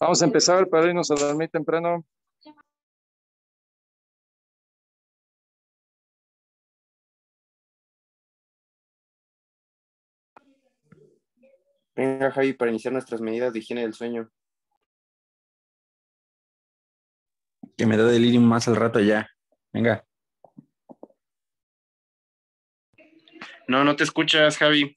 Vamos a empezar para irnos a dormir temprano. Venga, Javi, para iniciar nuestras medidas de higiene del sueño. Que me da delirium más al rato ya. Venga. No, no te escuchas, Javi.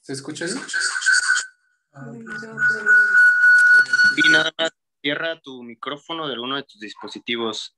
¿Se escucha eso? Y nada cierra tu micrófono de alguno de tus dispositivos.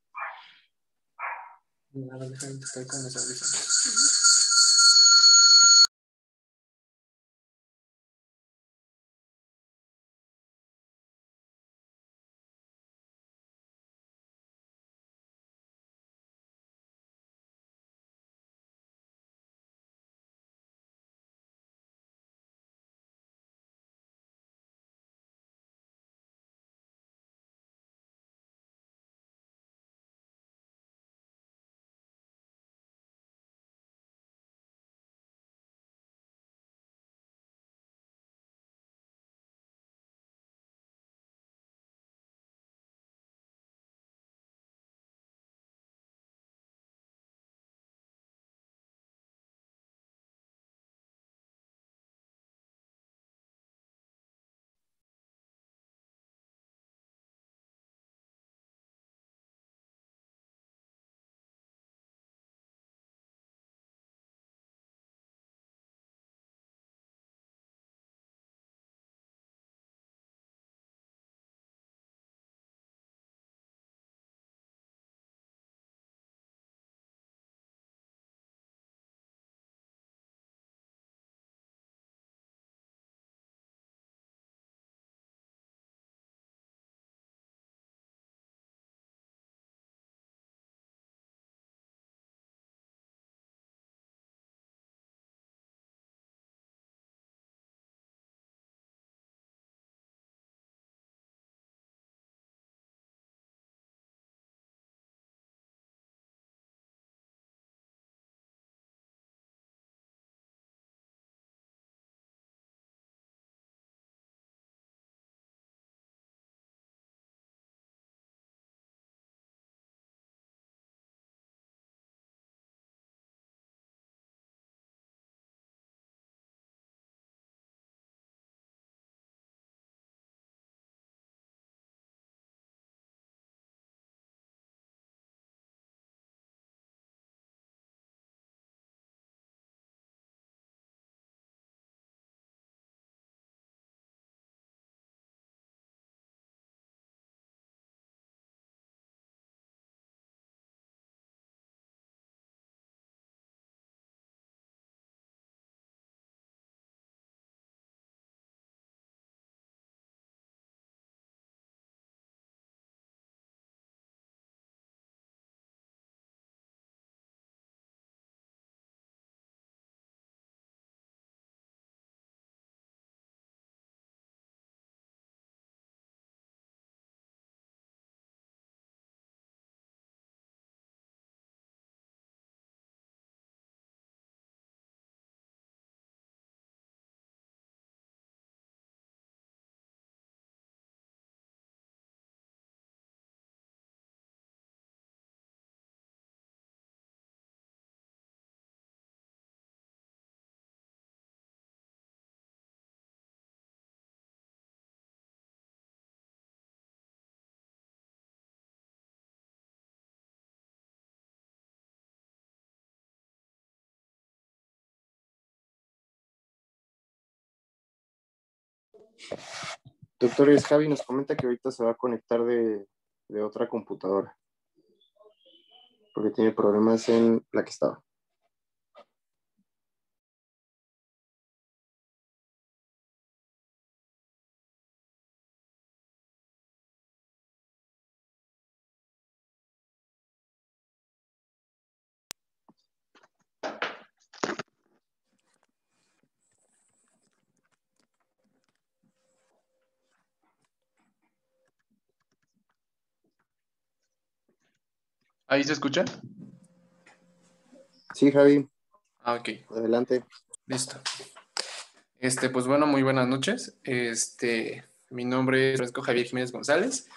Doctor Javi nos comenta que ahorita se va a conectar de, de otra computadora. Porque tiene problemas en la que estaba. ¿Ahí se escucha? Sí, Javi. Ah, ok. Adelante. Listo. Este, pues bueno, muy buenas noches. Este, mi nombre es Javier Jiménez González.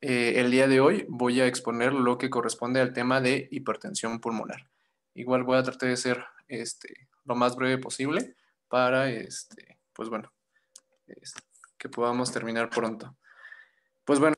Eh, el día de hoy voy a exponer lo que corresponde al tema de hipertensión pulmonar. Igual voy a tratar de ser este, lo más breve posible para, este, pues bueno, que podamos terminar pronto. Pues bueno,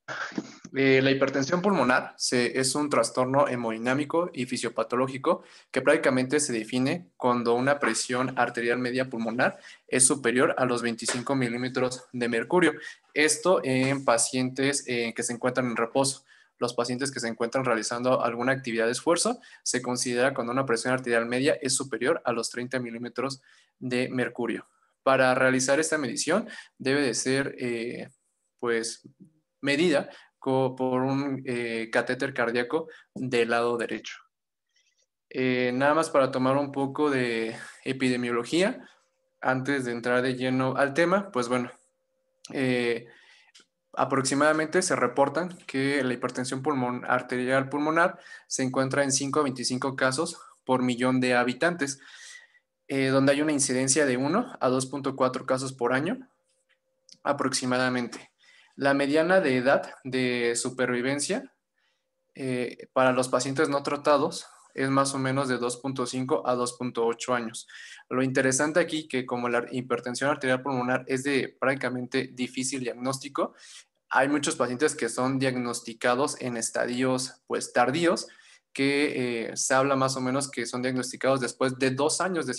eh, la hipertensión pulmonar es un trastorno hemodinámico y fisiopatológico que prácticamente se define cuando una presión arterial media pulmonar es superior a los 25 milímetros de mercurio. Esto en pacientes eh, que se encuentran en reposo. Los pacientes que se encuentran realizando alguna actividad de esfuerzo se considera cuando una presión arterial media es superior a los 30 milímetros de mercurio. Para realizar esta medición debe de ser, eh, pues, medida por un eh, catéter cardíaco del lado derecho. Eh, nada más para tomar un poco de epidemiología, antes de entrar de lleno al tema, pues bueno, eh, aproximadamente se reportan que la hipertensión arterial pulmonar se encuentra en 5 a 25 casos por millón de habitantes, donde hay una incidencia de 1 a 2.4 casos por año aproximadamente. La mediana de edad de supervivencia eh, para los pacientes no tratados es más o menos de 2.5 a 2.8 años. Lo interesante aquí que como la hipertensión arterial pulmonar es de prácticamente difícil diagnóstico, hay muchos pacientes que son diagnosticados en estadios pues tardíos, que eh, se habla más o menos que son diagnosticados después de dos años de,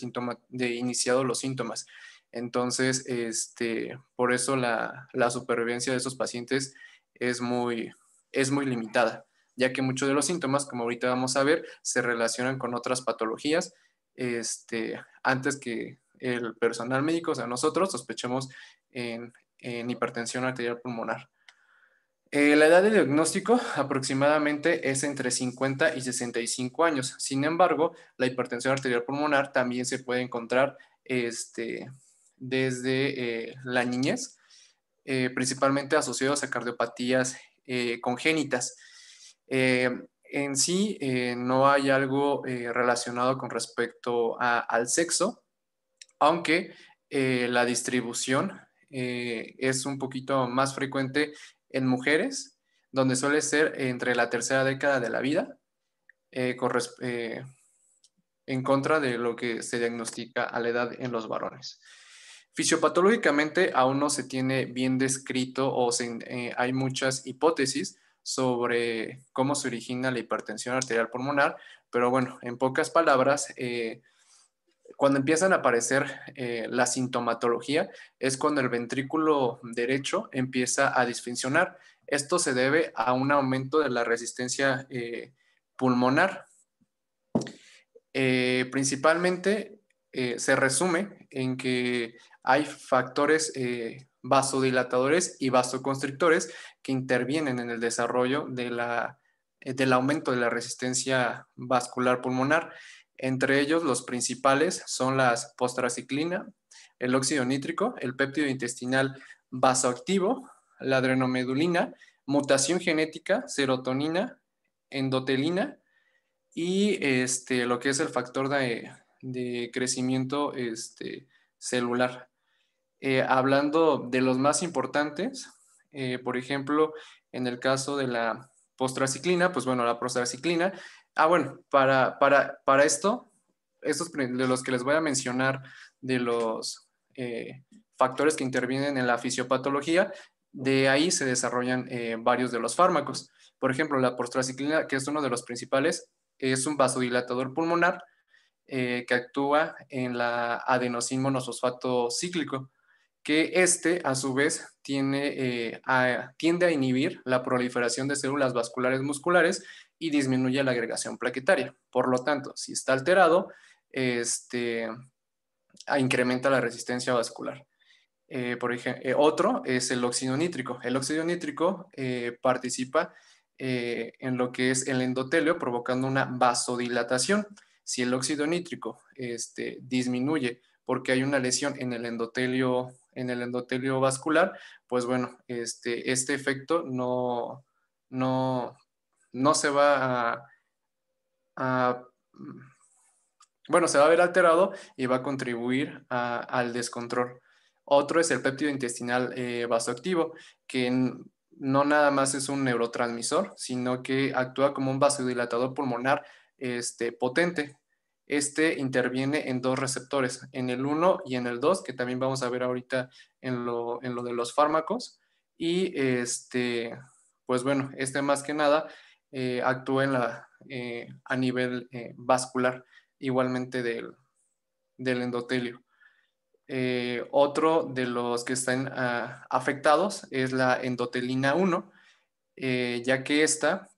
de iniciados los síntomas. Entonces, este, por eso la, supervivencia de esos pacientes es muy, es muy limitada, ya que muchos de los síntomas, como ahorita vamos a ver, se relacionan con otras patologías este, antes que el personal médico, o sea, nosotros sospechemos en, hipertensión arterial pulmonar. Eh, la edad de diagnóstico aproximadamente es entre 50 y 65 años. Sin embargo, la hipertensión arterial pulmonar también se puede encontrar este, desde eh, la niñez, eh, principalmente asociados a cardiopatías eh, congénitas. en sí, no hay algo relacionado con respecto al sexo, aunque la distribución es un poquito más frecuente en mujeres, donde suele ser entre la tercera década de la vida, en contra de lo que se diagnostica a la edad en los varones. Fisiopatológicamente aún no se tiene bien descrito o eh, hay muchas hipótesis sobre cómo se origina la hipertensión arterial pulmonar, pero bueno, en pocas palabras, eh, cuando empiezan a aparecer eh, la sintomatología es cuando el ventrículo derecho empieza a disfuncionar. Esto se debe a un aumento de la resistencia pulmonar. principalmente se resume en que hay factores eh, vasodilatadores y vasoconstrictores que intervienen en el desarrollo de la, eh, del aumento de la resistencia vascular pulmonar. Entre ellos, los principales son la postraciclina, el óxido nítrico, el péptido intestinal vasoactivo, la adrenomedulina, mutación genética, serotonina, endotelina y este, lo que es el factor de, crecimiento este, celular. Eh, hablando de los más importantes, eh, por ejemplo, en el caso de la postraciclina, pues bueno, la prostraciclina. Ah, bueno, para, para, esto, estos de los que les voy a mencionar, de los eh, factores que intervienen en la fisiopatología, de ahí se desarrollan varios de los fármacos. Por ejemplo, la postraciclina, que es uno de los principales, es un vasodilatador pulmonar que actúa en la adenosin monosfosfato cíclico que este a su vez tiene, eh, tiende a inhibir la proliferación de células vasculares musculares y disminuye la agregación plaquetaria. Por lo tanto, si está alterado, este, incrementa la resistencia vascular. Eh, eh, otro es el óxido nítrico. El óxido nítrico participa en lo que es el endotelio, provocando una vasodilatación. Si el óxido nítrico este, disminuye porque hay una lesión en el endotelio en el endotelio vascular, pues bueno, este, este efecto no, no, no se va a, bueno, se va a ver alterado y va a contribuir al descontrol. Otro es el péptido intestinal eh, vasoactivo, que no nada más es un neurotransmisor, sino que actúa como un vasodilatador pulmonar este, potente, este interviene en dos receptores, en el 1 y en el 2, que también vamos a ver ahorita en lo, de los fármacos. Y este, pues bueno, este más que nada eh, actúa en la, eh, a nivel eh, vascular, igualmente del, del endotelio. otro de los que están ah, afectados es la endotelina 1, ya que esta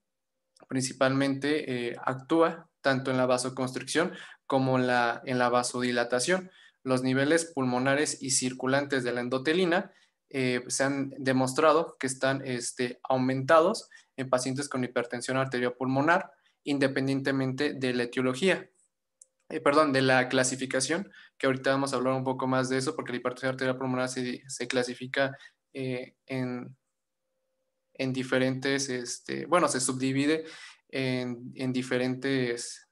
principalmente actúa tanto en la vasoconstricción como en la, vasodilatación. Los niveles pulmonares y circulantes de la endotelina eh, se han demostrado que están este, aumentados en pacientes con hipertensión pulmonar independientemente de la etiología, eh, perdón, de la clasificación, que ahorita vamos a hablar un poco más de eso, porque la hipertensión arteriopulmonar se, se clasifica eh, en, diferentes, este, bueno, se subdivide en, diferentes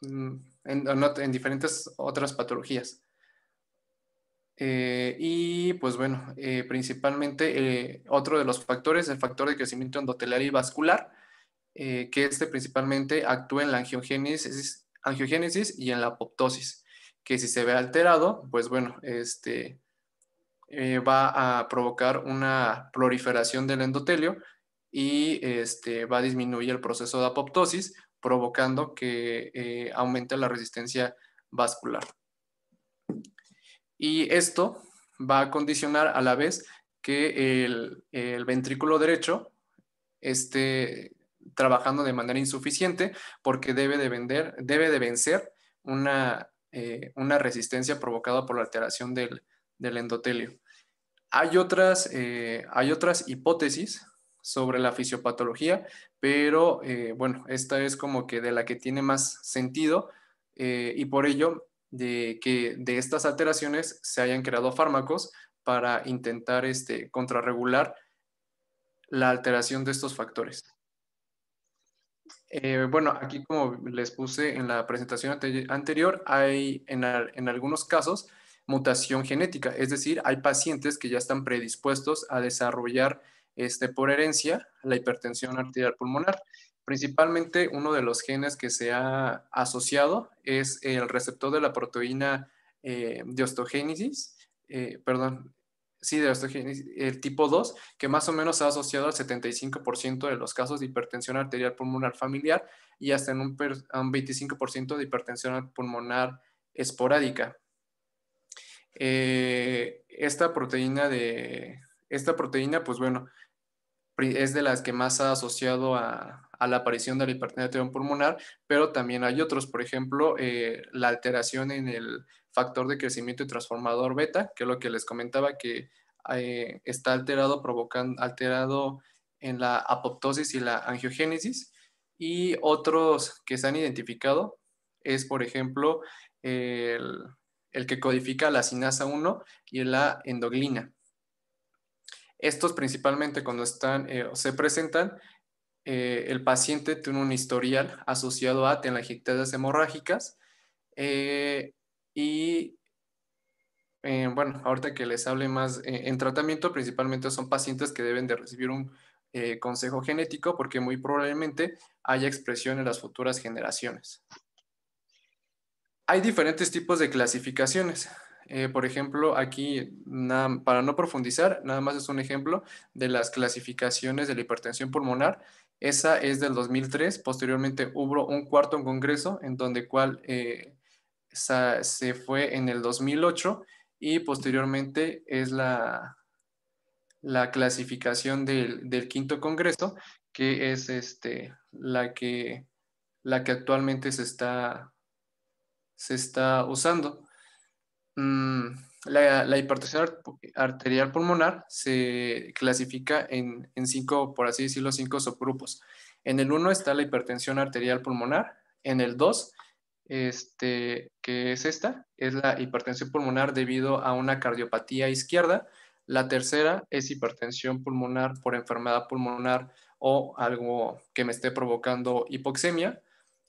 mm, en, diferentes otras patologías. Eh, y pues bueno, eh, principalmente eh, otro de los factores, el factor de crecimiento endotelial y vascular, que este principalmente actúa en la angiogénesis, angiogénesis y en la apoptosis, que si se ve alterado, pues bueno, este, va a provocar una proliferación del endotelio y este, va a disminuir el proceso de apoptosis, provocando que eh, aumente la resistencia vascular. Y esto va a condicionar a la vez que el, ventrículo derecho esté trabajando de manera insuficiente porque debe de, vender, debe de vencer una, eh, resistencia provocada por la alteración del, endotelio. Hay otras, eh, hay otras hipótesis sobre la fisiopatología, pero eh, bueno, esta es como que de la que tiene más sentido eh, y por ello de que de estas alteraciones se hayan creado fármacos para intentar este, contrarregular la alteración de estos factores. Eh, bueno, aquí como les puse en la presentación anterior, hay en, en algunos casos mutación genética, es decir, hay pacientes que ya están predispuestos a desarrollar este, por herencia la hipertensión arterial pulmonar. Principalmente uno de los genes que se ha asociado es el receptor de la proteína eh, de osteogénesis, eh, perdón, sí, de osteogénesis, el tipo 2, que más o menos se ha asociado al 75% de los casos de hipertensión arterial pulmonar familiar y hasta en un, 25% de hipertensión pulmonar esporádica. Eh, esta proteína de, esta proteína, pues bueno, es de las que más ha asociado a, la aparición de la hipertensión pulmonar, pero también hay otros, por ejemplo, eh, la alteración en el factor de crecimiento y transformador beta, que es lo que les comentaba, que eh, está alterado, provocando, alterado en la apoptosis y la angiogénesis. Y otros que se han identificado es, por ejemplo, el, el que codifica la sinasa 1 y la endoglina. Estos principalmente cuando están, eh, se presentan, eh, el paciente tiene un historial asociado a telangiectasias hemorrágicas eh, y bueno, ahorita que les hable más en tratamiento, principalmente son pacientes que deben de recibir un consejo genético porque muy probablemente haya expresión en las futuras generaciones. Hay diferentes tipos de clasificaciones. Eh, por ejemplo, aquí, para no profundizar, nada más es un ejemplo de las clasificaciones de la hipertensión pulmonar. Esa es del 2003. Posteriormente hubo un cuarto congreso, en donde cual eh, se fue en el 2008 y posteriormente es la, la clasificación del, quinto congreso, que es este, la, que, la que actualmente se está, se está usando. Mm, la, hipertensión arterial pulmonar se clasifica en, cinco, por así decirlo, cinco subgrupos. En el 1 está la hipertensión arterial pulmonar, en el 2, este, que es esta, es la hipertensión pulmonar debido a una cardiopatía izquierda. La tercera es hipertensión pulmonar por enfermedad pulmonar o algo que me esté provocando hipoxemia.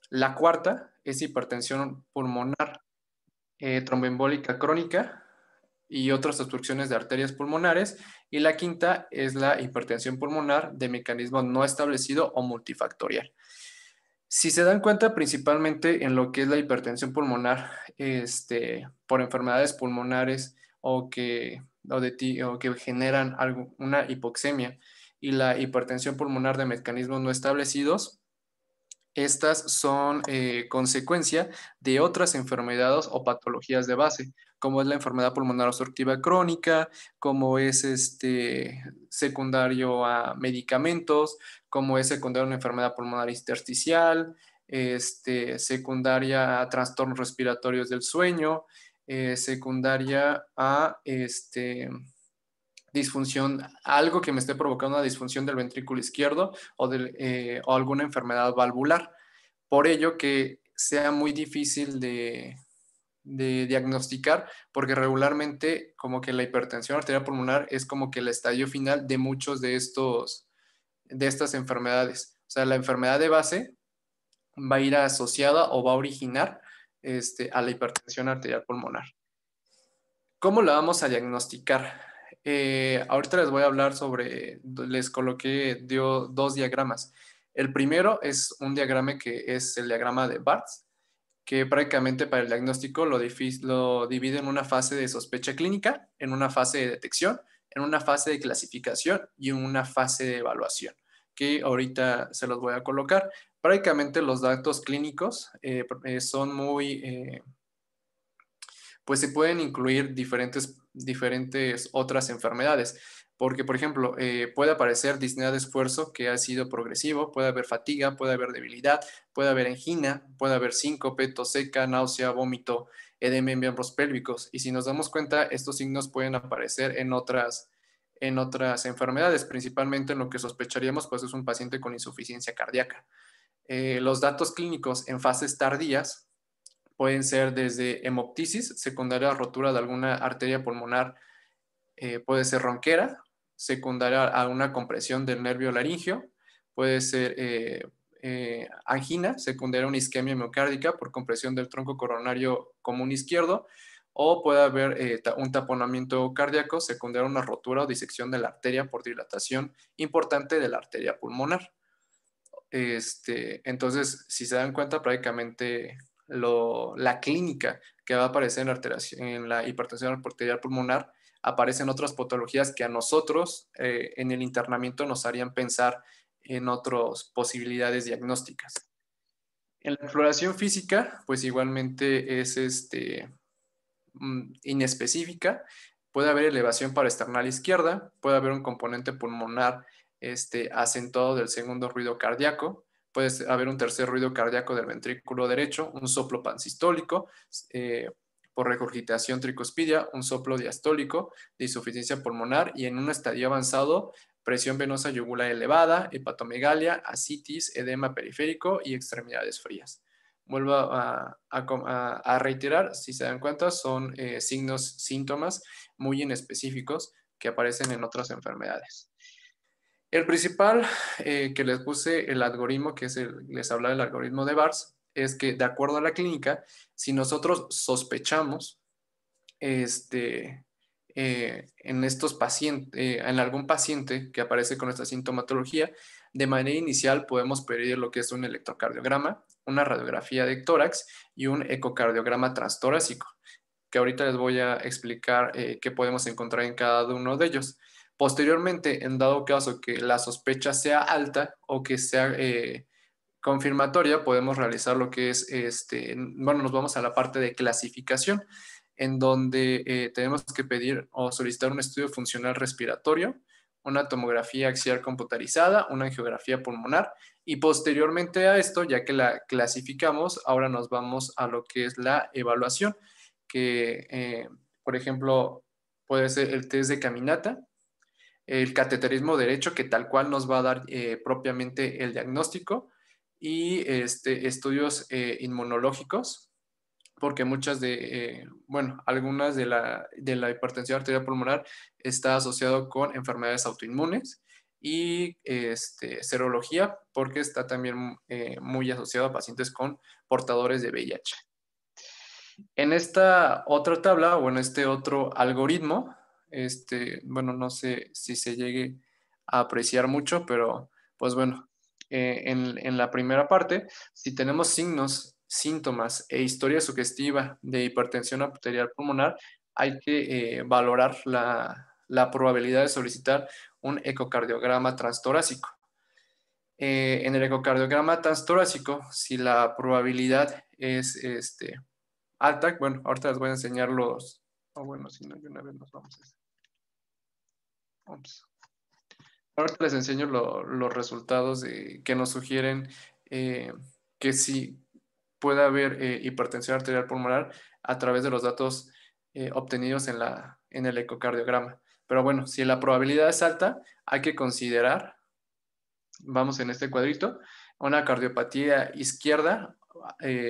La cuarta es hipertensión pulmonar eh, tromboembólica crónica y otras obstrucciones de arterias pulmonares. Y la quinta es la hipertensión pulmonar de mecanismo no establecido o multifactorial. Si se dan cuenta, principalmente en lo que es la hipertensión pulmonar este, por enfermedades pulmonares o que, o que generan una hipoxemia y la hipertensión pulmonar de mecanismos no establecidos, estas son eh, consecuencia de otras enfermedades o patologías de base, como es la enfermedad pulmonar obstructiva crónica, como es este secundario a medicamentos, como es secundario a una enfermedad pulmonar intersticial, este, secundaria a trastornos respiratorios del sueño, eh, secundaria a este, disfunción, algo que me esté provocando una disfunción del ventrículo izquierdo o, de, eh, alguna enfermedad valvular. Por ello que sea muy difícil de, diagnosticar, porque regularmente como que la hipertensión arterial pulmonar es como que el estadio final de muchos de estos, de estas enfermedades. O sea, la enfermedad de base va a ir asociada o va a originar este, a la hipertensión arterial pulmonar. ¿Cómo la vamos a diagnosticar? Eh, ahorita les voy a hablar sobre, les coloqué dio dos diagramas. El primero es un diagrama que es el diagrama de BARTS, que prácticamente para el diagnóstico lo, divide en una fase de sospecha clínica, en una fase de detección, en una fase de clasificación y en una fase de evaluación, que ahorita se los voy a colocar. Prácticamente los datos clínicos eh, eh, son muy... pues se pueden incluir diferentes diferentes otras enfermedades. Porque, por ejemplo, eh, puede aparecer disnea de esfuerzo que ha sido progresivo, puede haber fatiga, puede haber debilidad, puede haber angina, puede haber síncope, tos seca, náusea, vómito, edema en miembros pélvicos. Y si nos damos cuenta, estos signos pueden aparecer en otras, en otras enfermedades, principalmente en lo que sospecharíamos, pues es un paciente con insuficiencia cardíaca. Eh, los datos clínicos en fases tardías Pueden ser desde hemoptisis, secundaria a rotura de alguna arteria pulmonar, eh, puede ser ronquera, secundaria a una compresión del nervio laringio, puede ser eh, eh, angina, secundaria a una isquemia miocárdica por compresión del tronco coronario común izquierdo, o puede haber un taponamiento cardíaco secundaria a una rotura o disección de la arteria por dilatación importante de la arteria pulmonar. Este, entonces, si se dan cuenta, prácticamente la clínica que va a aparecer en, la hipertensión arterial pulmonar, aparecen otras patologías que a nosotros eh, en el internamiento nos harían pensar en otras posibilidades diagnósticas. En la exploración física, pues igualmente es este, mm, inespecífica, puede haber elevación para izquierda, puede haber un componente pulmonar este, acentuado del segundo ruido cardíaco, puede haber un tercer ruido cardíaco del ventrículo derecho, un soplo pansistólico eh, por regurgitación tricospidia, un soplo diastólico de insuficiencia pulmonar y en un estadio avanzado presión venosa yugular elevada, hepatomegalia, ascitis, edema periférico y extremidades frías. Vuelvo a, reiterar, si se dan cuenta, son eh, signos, síntomas muy inespecíficos que aparecen en otras enfermedades. El principal eh, que les puse, el algoritmo, que es el, les habla del algoritmo de BARS, es que de acuerdo a la clínica, si nosotros sospechamos este, eh, en estos eh, en algún paciente que aparece con esta sintomatología, de manera inicial podemos pedir lo que es un electrocardiograma, una radiografía de tórax y un ecocardiograma transtorácico, que ahorita les voy a explicar qué podemos encontrar en cada uno de ellos. Posteriormente, en dado caso que la sospecha sea alta o que sea eh, confirmatoria, podemos realizar lo que es, este, bueno, nos vamos a la parte de clasificación, en donde eh, tenemos que pedir o solicitar un estudio funcional respiratorio, una tomografía axial computarizada, una angiografía pulmonar y posteriormente a esto, ya que la clasificamos, ahora nos vamos a lo que es la evaluación, que eh, por ejemplo puede ser el test de caminata, el cateterismo derecho, que tal cual nos va a dar eh, propiamente el diagnóstico, y este, estudios eh, inmunológicos, porque muchas de, eh, bueno, algunas de la, de la hipertensión arterial pulmonar está asociado con enfermedades autoinmunes y este, serología, porque está también muy asociado a pacientes con portadores de VIH. En esta otra tabla o en este otro algoritmo, este, bueno, no sé si se llegue a apreciar mucho, pero pues bueno, eh, en, la primera parte, si tenemos signos, síntomas e historia sugestiva de hipertensión arterial pulmonar, hay que eh, valorar la, probabilidad de solicitar un ecocardiograma transtorácico. Eh, en el ecocardiograma transtorácico, si la probabilidad es este, alta, bueno, ahorita les voy a enseñar los, oh, bueno, vez vamos Ahora les enseño los resultados que nos sugieren eh, que sí puede haber eh, hipertensión arterial pulmonar a través de los datos eh, obtenidos en el ecocardiograma. Pero bueno, si la probabilidad es alta, hay que considerar, vamos en este cuadrito, una cardiopatía izquierda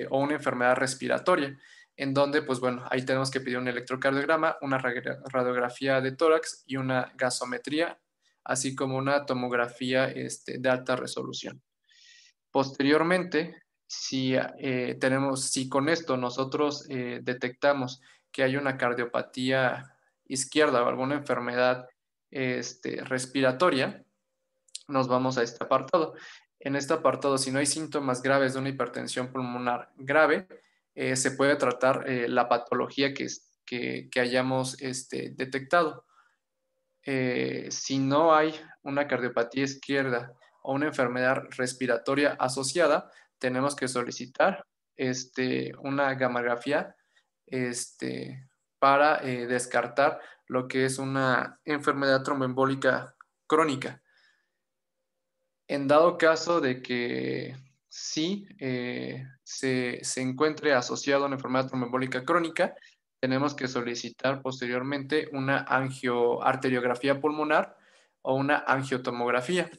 o una enfermedad respiratoria en donde, pues bueno, ahí tenemos que pedir un electrocardiograma, una radiografía de tórax y una gasometría, así como una tomografía este, de alta resolución. Posteriormente, si, eh, tenemos, si con esto nosotros eh, detectamos que hay una cardiopatía izquierda o alguna enfermedad este, respiratoria, nos vamos a este apartado. En este apartado, si no hay síntomas graves de una hipertensión pulmonar grave, eh, se puede tratar eh, la patología que, hayamos este, detectado. Eh, si no hay una cardiopatía izquierda o una enfermedad respiratoria asociada, tenemos que solicitar este, una gamografía este, para descartar lo que es una enfermedad tromboembólica crónica. En dado caso de que si eh, se, se, encuentre asociado a una enfermedad tromboembólica crónica, tenemos que solicitar posteriormente una angioarteriografía pulmonar o una angiotomografía.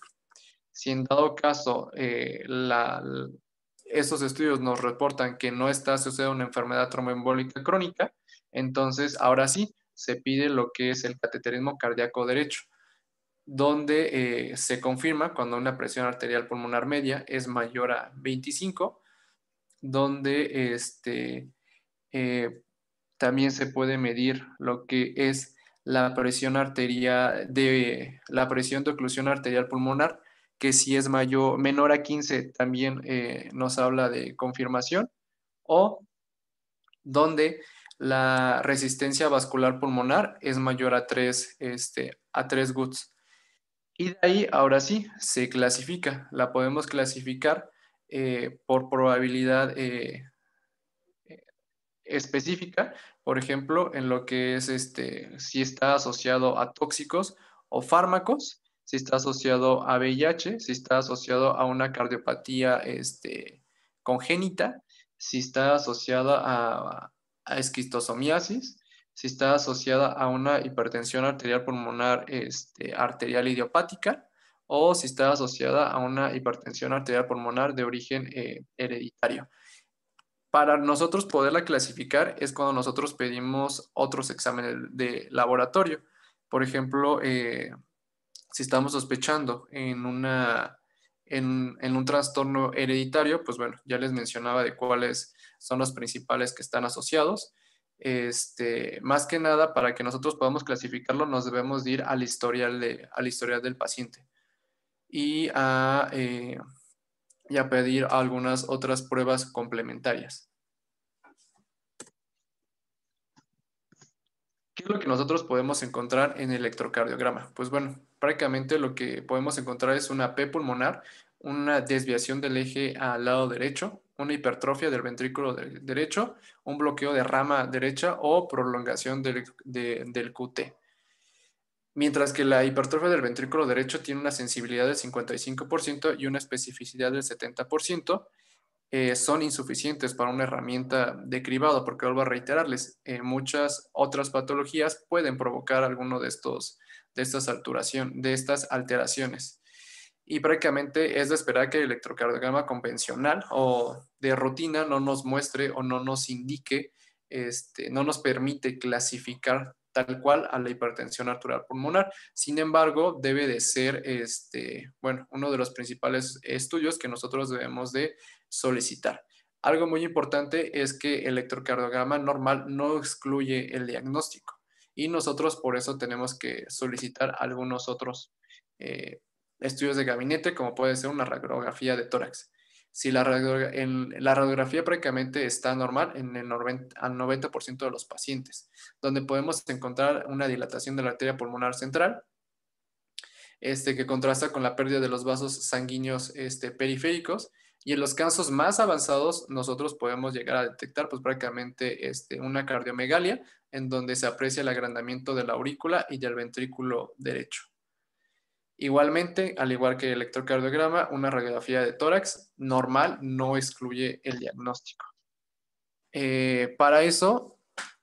Si en dado caso eh, esos estudios nos reportan que no está asociada a una enfermedad tromboembólica crónica, entonces ahora sí se pide lo que es el cateterismo cardíaco derecho donde eh, se confirma cuando una presión arterial pulmonar media es mayor a 25, donde este, eh, también se puede medir lo que es la presión arterial de la presión de oclusión arterial pulmonar, que si es mayor, menor a 15 también eh, nos habla de confirmación, o donde la resistencia vascular pulmonar es mayor a 3, este, a 3 GUTS. Y de ahí, ahora sí, se clasifica. La podemos clasificar eh, por probabilidad eh, eh, específica, por ejemplo, en lo que es este, si está asociado a tóxicos o fármacos, si está asociado a VIH, si está asociado a una cardiopatía este, congénita, si está asociado a esquistosomiasis, si está asociada a una hipertensión arterial pulmonar este, arterial idiopática o si está asociada a una hipertensión arterial pulmonar de origen eh, hereditario. Para nosotros poderla clasificar es cuando nosotros pedimos otros exámenes de laboratorio. Por ejemplo, eh, si estamos sospechando en, en, un trastorno hereditario, pues bueno, ya les mencionaba de cuáles son los principales que están asociados. Este, más que nada, para que nosotros podamos clasificarlo, nos debemos ir al historial, del paciente y a, eh, y a pedir algunas otras pruebas complementarias. ¿Qué es lo que nosotros podemos encontrar en el electrocardiograma? Pues bueno, prácticamente lo que podemos encontrar es una P pulmonar, una desviación del eje al lado derecho, una hipertrofia del ventrículo derecho, un bloqueo de rama derecha o prolongación del, QT. Mientras que la hipertrofia del ventrículo derecho tiene una sensibilidad del 55% y una especificidad del 70%, eh, son insuficientes para una herramienta de cribado, porque vuelvo a reiterarles, eh, muchas otras patologías pueden provocar alguno de estos, de estas alteraciones y prácticamente es de esperar que el electrocardiograma convencional o de rutina no nos muestre o no nos indique, este, no nos permite clasificar tal cual a la hipertensión arterial pulmonar. Sin embargo, debe de ser, este, bueno, uno de los principales estudios que nosotros debemos de solicitar. Algo muy importante es que el electrocardiograma normal no excluye el diagnóstico y nosotros por eso tenemos que solicitar algunos otros eh, estudios de gabinete, como puede ser una radiografía de tórax. Si la, radiografía prácticamente está normal en el 90, al 90% de los pacientes, donde podemos encontrar una dilatación de la arteria pulmonar central, este, que contrasta con la pérdida de los vasos sanguíneos este, periféricos. Y en los casos más avanzados, nosotros podemos llegar a detectar pues, prácticamente este, una cardiomegalia, en donde se aprecia el agrandamiento de la aurícula y del ventrículo derecho. Igualmente, al igual que el electrocardiograma, una radiografía de tórax normal no excluye el diagnóstico. Eh, para eso,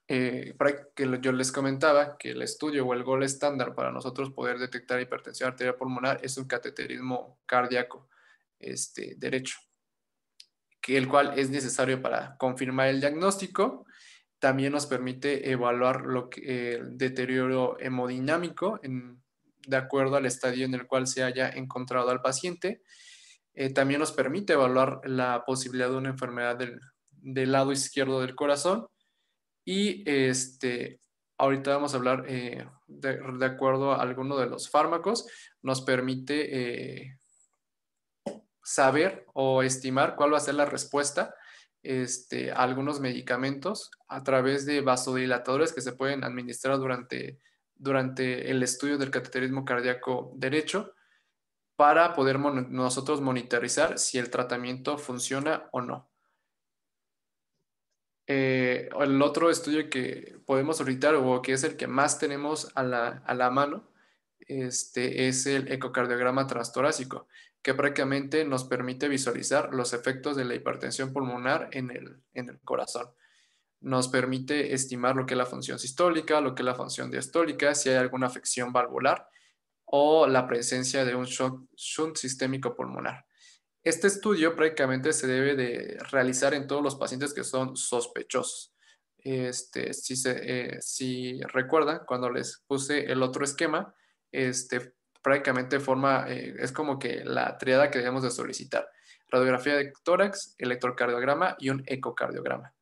eh, para que yo les comentaba que el estudio o el gol estándar para nosotros poder detectar hipertensión arterial pulmonar es un cateterismo cardíaco este, derecho, que el cual es necesario para confirmar el diagnóstico. También nos permite evaluar lo que, el deterioro hemodinámico en de acuerdo al estadio en el cual se haya encontrado al paciente. Eh, también nos permite evaluar la posibilidad de una enfermedad del, lado izquierdo del corazón. Y este, ahorita vamos a hablar eh, de, acuerdo a alguno de los fármacos, nos permite eh, saber o estimar cuál va a ser la respuesta este, a algunos medicamentos a través de vasodilatadores que se pueden administrar durante durante el estudio del cateterismo cardíaco derecho para poder nosotros monitorizar si el tratamiento funciona o no. Eh, el otro estudio que podemos solicitar o que es el que más tenemos a la, mano este, es el ecocardiograma transtorácico, que prácticamente nos permite visualizar los efectos de la hipertensión pulmonar en el corazón nos permite estimar lo que es la función sistólica, lo que es la función diastólica, si hay alguna afección valvular o la presencia de un shock, shunt sistémico pulmonar. Este estudio prácticamente se debe de realizar en todos los pacientes que son sospechosos. Este, si, se, eh, si recuerdan, cuando les puse el otro esquema, este, prácticamente forma, eh, es como que la triada que debemos de solicitar. Radiografía de tórax, electrocardiograma y un ecocardiograma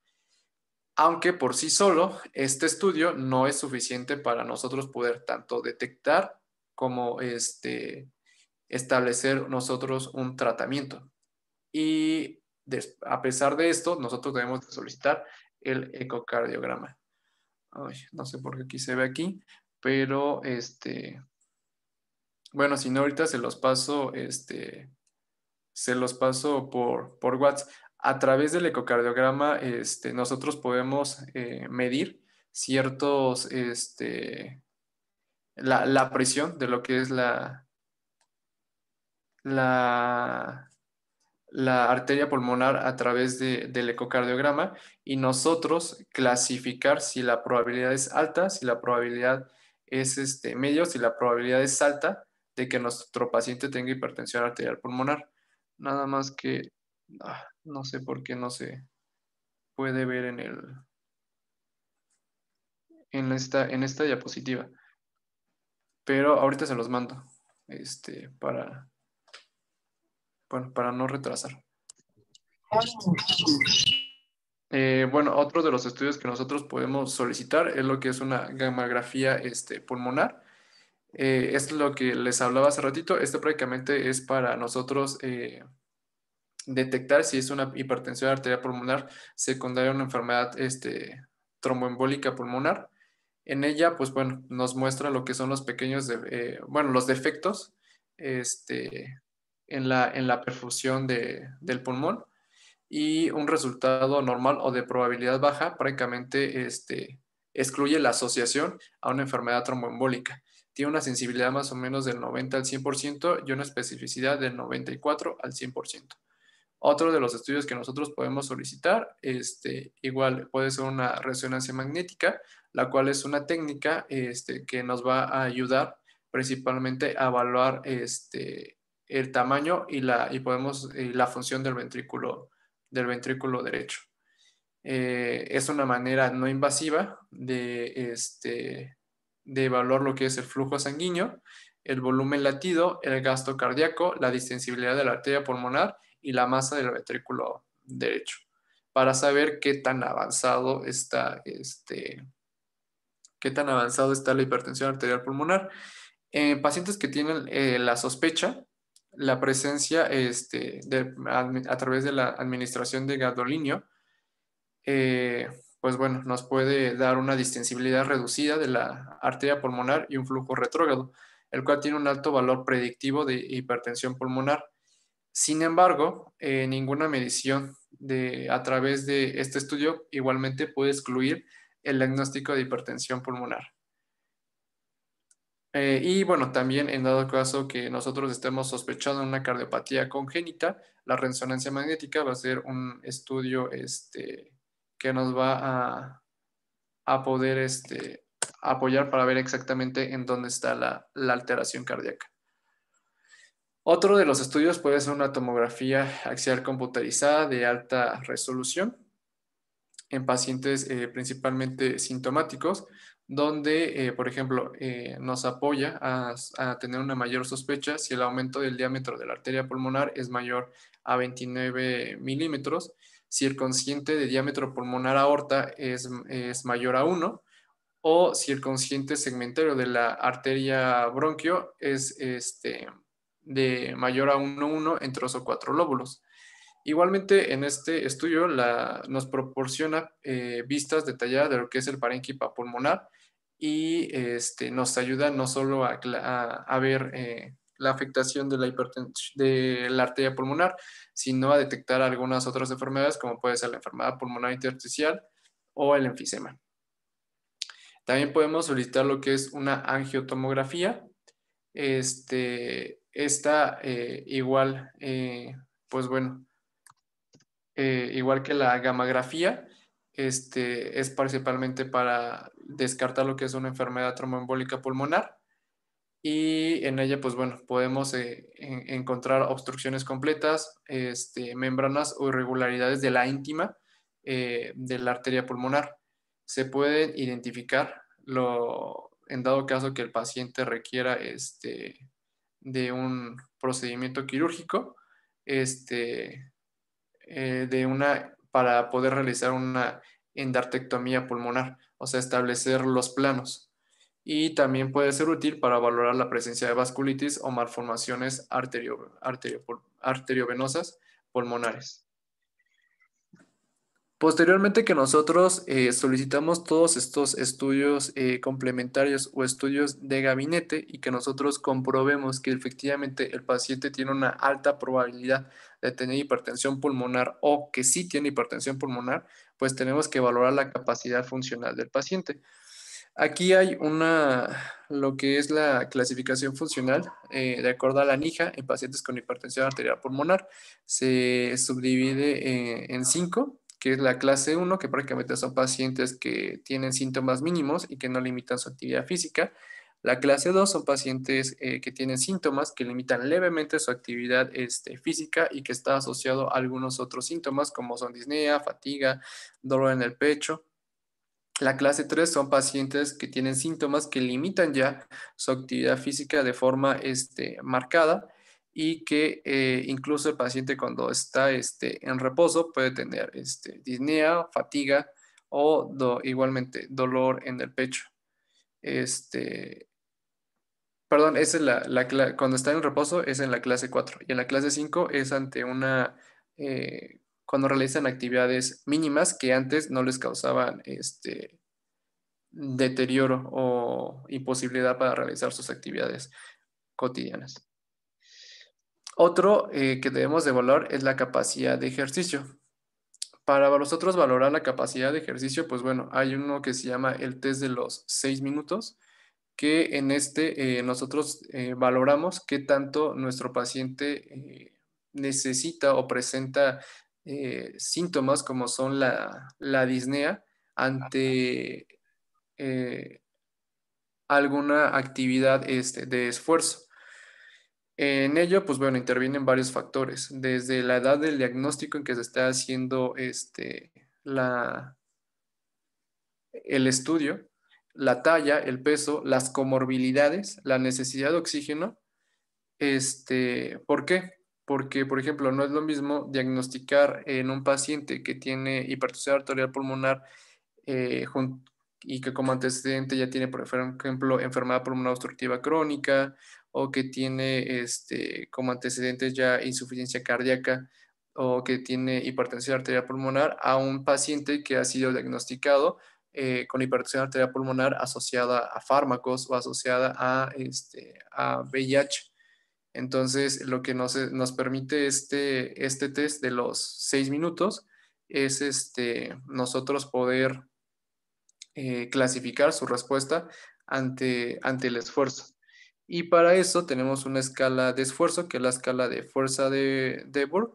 aunque por sí solo este estudio no es suficiente para nosotros poder tanto detectar como este, establecer nosotros un tratamiento. Y a pesar de esto, nosotros debemos solicitar el ecocardiograma. no sé por qué aquí se ve aquí, pero este, bueno, si no ahorita se los paso, este, se los paso por, por WhatsApp a través del ecocardiograma este, nosotros podemos eh, medir ciertos, este, la, presión de lo que es la, la, arteria pulmonar a través del ecocardiograma y nosotros clasificar si la probabilidad es alta, si la probabilidad es este, medio, si la probabilidad es alta de que nuestro paciente tenga hipertensión arterial pulmonar. Nada más que Ah, no sé por qué no se puede ver en el en esta, en esta diapositiva. Pero ahorita se los mando. Este, para, para no retrasar. Eh, bueno, otro de los estudios que nosotros podemos solicitar es lo que es una gamografía este, pulmonar. Eh, es lo que les hablaba hace ratito. Esto prácticamente es para nosotros eh, detectar si es una hipertensión arterial pulmonar secundaria a una enfermedad este, tromboembólica pulmonar. En ella, pues bueno, nos muestra lo que son los pequeños, eh, bueno, los defectos este, en, la, en la perfusión del pulmón y un resultado normal o de probabilidad baja prácticamente este, excluye la asociación a una enfermedad tromboembólica. Tiene una sensibilidad más o menos del 90 al 100% y una especificidad del 94 al 100%. Otro de los estudios que nosotros podemos solicitar, este, igual puede ser una resonancia magnética, la cual es una técnica este, que nos va a ayudar principalmente a evaluar este, el tamaño y la, podemos, la función del ventrículo, del ventrículo derecho. Eh, es una manera no invasiva de, este, de evaluar lo que es el flujo sanguíneo, el volumen latido, el gasto cardíaco, la distensibilidad de la arteria pulmonar y la masa del ventrículo derecho para saber qué tan avanzado está este qué tan avanzado está la hipertensión arterial pulmonar. En eh, pacientes que tienen eh, la sospecha, la presencia este, a, través de la administración de gadolinio, eh, pues bueno, nos puede dar una distensibilidad reducida de la arteria pulmonar y un flujo retrógrado, el cual tiene un alto valor predictivo de hipertensión pulmonar. Sin embargo, eh, ninguna medición de, a través de este estudio igualmente puede excluir el diagnóstico de hipertensión pulmonar. Eh, y bueno, también en dado caso que nosotros estemos sospechando una cardiopatía congénita, la resonancia magnética va a ser un estudio este, que nos va a, poder este, apoyar para ver exactamente en dónde está la alteración cardíaca. Otro de los estudios puede ser una tomografía axial computarizada de alta resolución en pacientes eh, principalmente sintomáticos, donde, eh, por ejemplo, eh, nos apoya a, tener una mayor sospecha si el aumento del diámetro de la arteria pulmonar es mayor a 29 milímetros, si el consciente de diámetro pulmonar aorta es, es mayor a 1, o si el consciente segmentario de la arteria bronquio es este, de mayor a 1,1 en o cuatro lóbulos. Igualmente, en este estudio la, nos proporciona eh, vistas detalladas de lo que es el parénquipa pulmonar y este, nos ayuda no solo a, ver eh, la afectación de la, de la arteria pulmonar, sino a detectar algunas otras enfermedades, como puede ser la enfermedad pulmonar intersticial o el enfisema. También podemos solicitar lo que es una angiotomografía, este, esta eh, igual, eh, pues bueno, eh, igual que la gammagrafía, este, es principalmente para descartar lo que es una enfermedad tromboembólica pulmonar y en ella, pues bueno, podemos encontrar obstrucciones completas, este, membranas o irregularidades de la íntima de la arteria pulmonar. Se pueden identificar lo, en dado caso que el paciente requiera este, de un procedimiento quirúrgico, este, eh, para poder realizar una endartectomía pulmonar, o sea, establecer los planos. Y también puede ser útil para valorar la presencia de vasculitis o malformaciones arteriovenosas pulmonares. Posteriormente que nosotros eh, solicitamos todos estos estudios eh, complementarios o estudios de gabinete y que nosotros comprobemos que efectivamente el paciente tiene una alta probabilidad de tener hipertensión pulmonar o que sí tiene hipertensión pulmonar, pues tenemos que valorar la capacidad funcional del paciente. Aquí hay una, lo que es la clasificación funcional, eh, de acuerdo a la NIJA, en pacientes con hipertensión arterial pulmonar, se subdivide en cinco que es la clase 1, que prácticamente son pacientes que tienen síntomas mínimos y que no limitan su actividad física. La clase 2 son pacientes eh, que tienen síntomas que limitan levemente su actividad este, física y que está asociado a algunos otros síntomas como son disnea, fatiga, dolor en el pecho. La clase 3 son pacientes que tienen síntomas que limitan ya su actividad física de forma este, marcada y que eh, incluso el paciente cuando está este, en reposo puede tener este, disnea, fatiga o igualmente dolor en el pecho. Este, perdón, es la, cuando está en reposo es en la clase 4 y en la clase 5 es ante una, eh, cuando realizan actividades mínimas que antes no les causaban este, deterioro o imposibilidad para realizar sus actividades cotidianas. Otro eh, que debemos de valorar es la capacidad de ejercicio. Para nosotros valorar la capacidad de ejercicio, pues bueno, hay uno que se llama el test de los seis minutos, que en este eh, nosotros eh, valoramos qué tanto nuestro paciente necesita o presenta síntomas como son la, disnea ante alguna actividad este, de esfuerzo. En ello, pues bueno, intervienen varios factores, desde la edad del diagnóstico en que se está haciendo este, la, el estudio, la talla, el peso, las comorbilidades, la necesidad de oxígeno. Este, ¿Por qué? Porque, por ejemplo, no es lo mismo diagnosticar en un paciente que tiene hipertensión arterial pulmonar eh, y que como antecedente ya tiene, por ejemplo, enfermedad pulmonar obstructiva crónica o que tiene este, como antecedentes ya insuficiencia cardíaca o que tiene hipertensión arterial pulmonar a un paciente que ha sido diagnosticado eh, con hipertensión arterial pulmonar asociada a fármacos o asociada a, este, VIH. Entonces, lo que nos, permite este, este test de los seis minutos es este, nosotros poder eh, clasificar su respuesta ante, ante el esfuerzo. Y para eso tenemos una escala de esfuerzo, que es la escala de fuerza de, de Borg,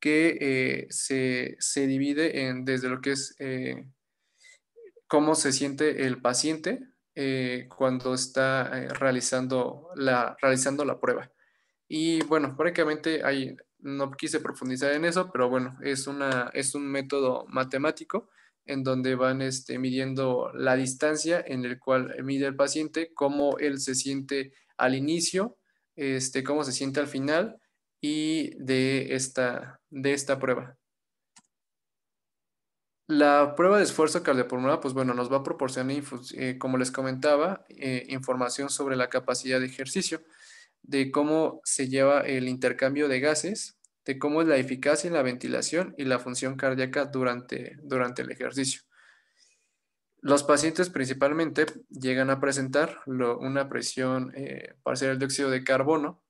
que eh, se, se, divide en, desde lo que es eh, cómo se siente el paciente eh, cuando está realizando, la, realizando la prueba. Y bueno, prácticamente ahí no quise profundizar en eso, pero bueno, es, una, es un método matemático en donde van este, midiendo la distancia en el cual mide el paciente, cómo él se siente al inicio, este, cómo se siente al final y de esta, de esta prueba. La prueba de esfuerzo cardiopulmonar, pues bueno, nos va a proporcionar, eh, como les comentaba, eh, información sobre la capacidad de ejercicio, de cómo se lleva el intercambio de gases, de cómo es la eficacia en la ventilación y la función cardíaca durante, durante el ejercicio. Los pacientes principalmente llegan a presentar una presión eh, parcial de dióxido de carbono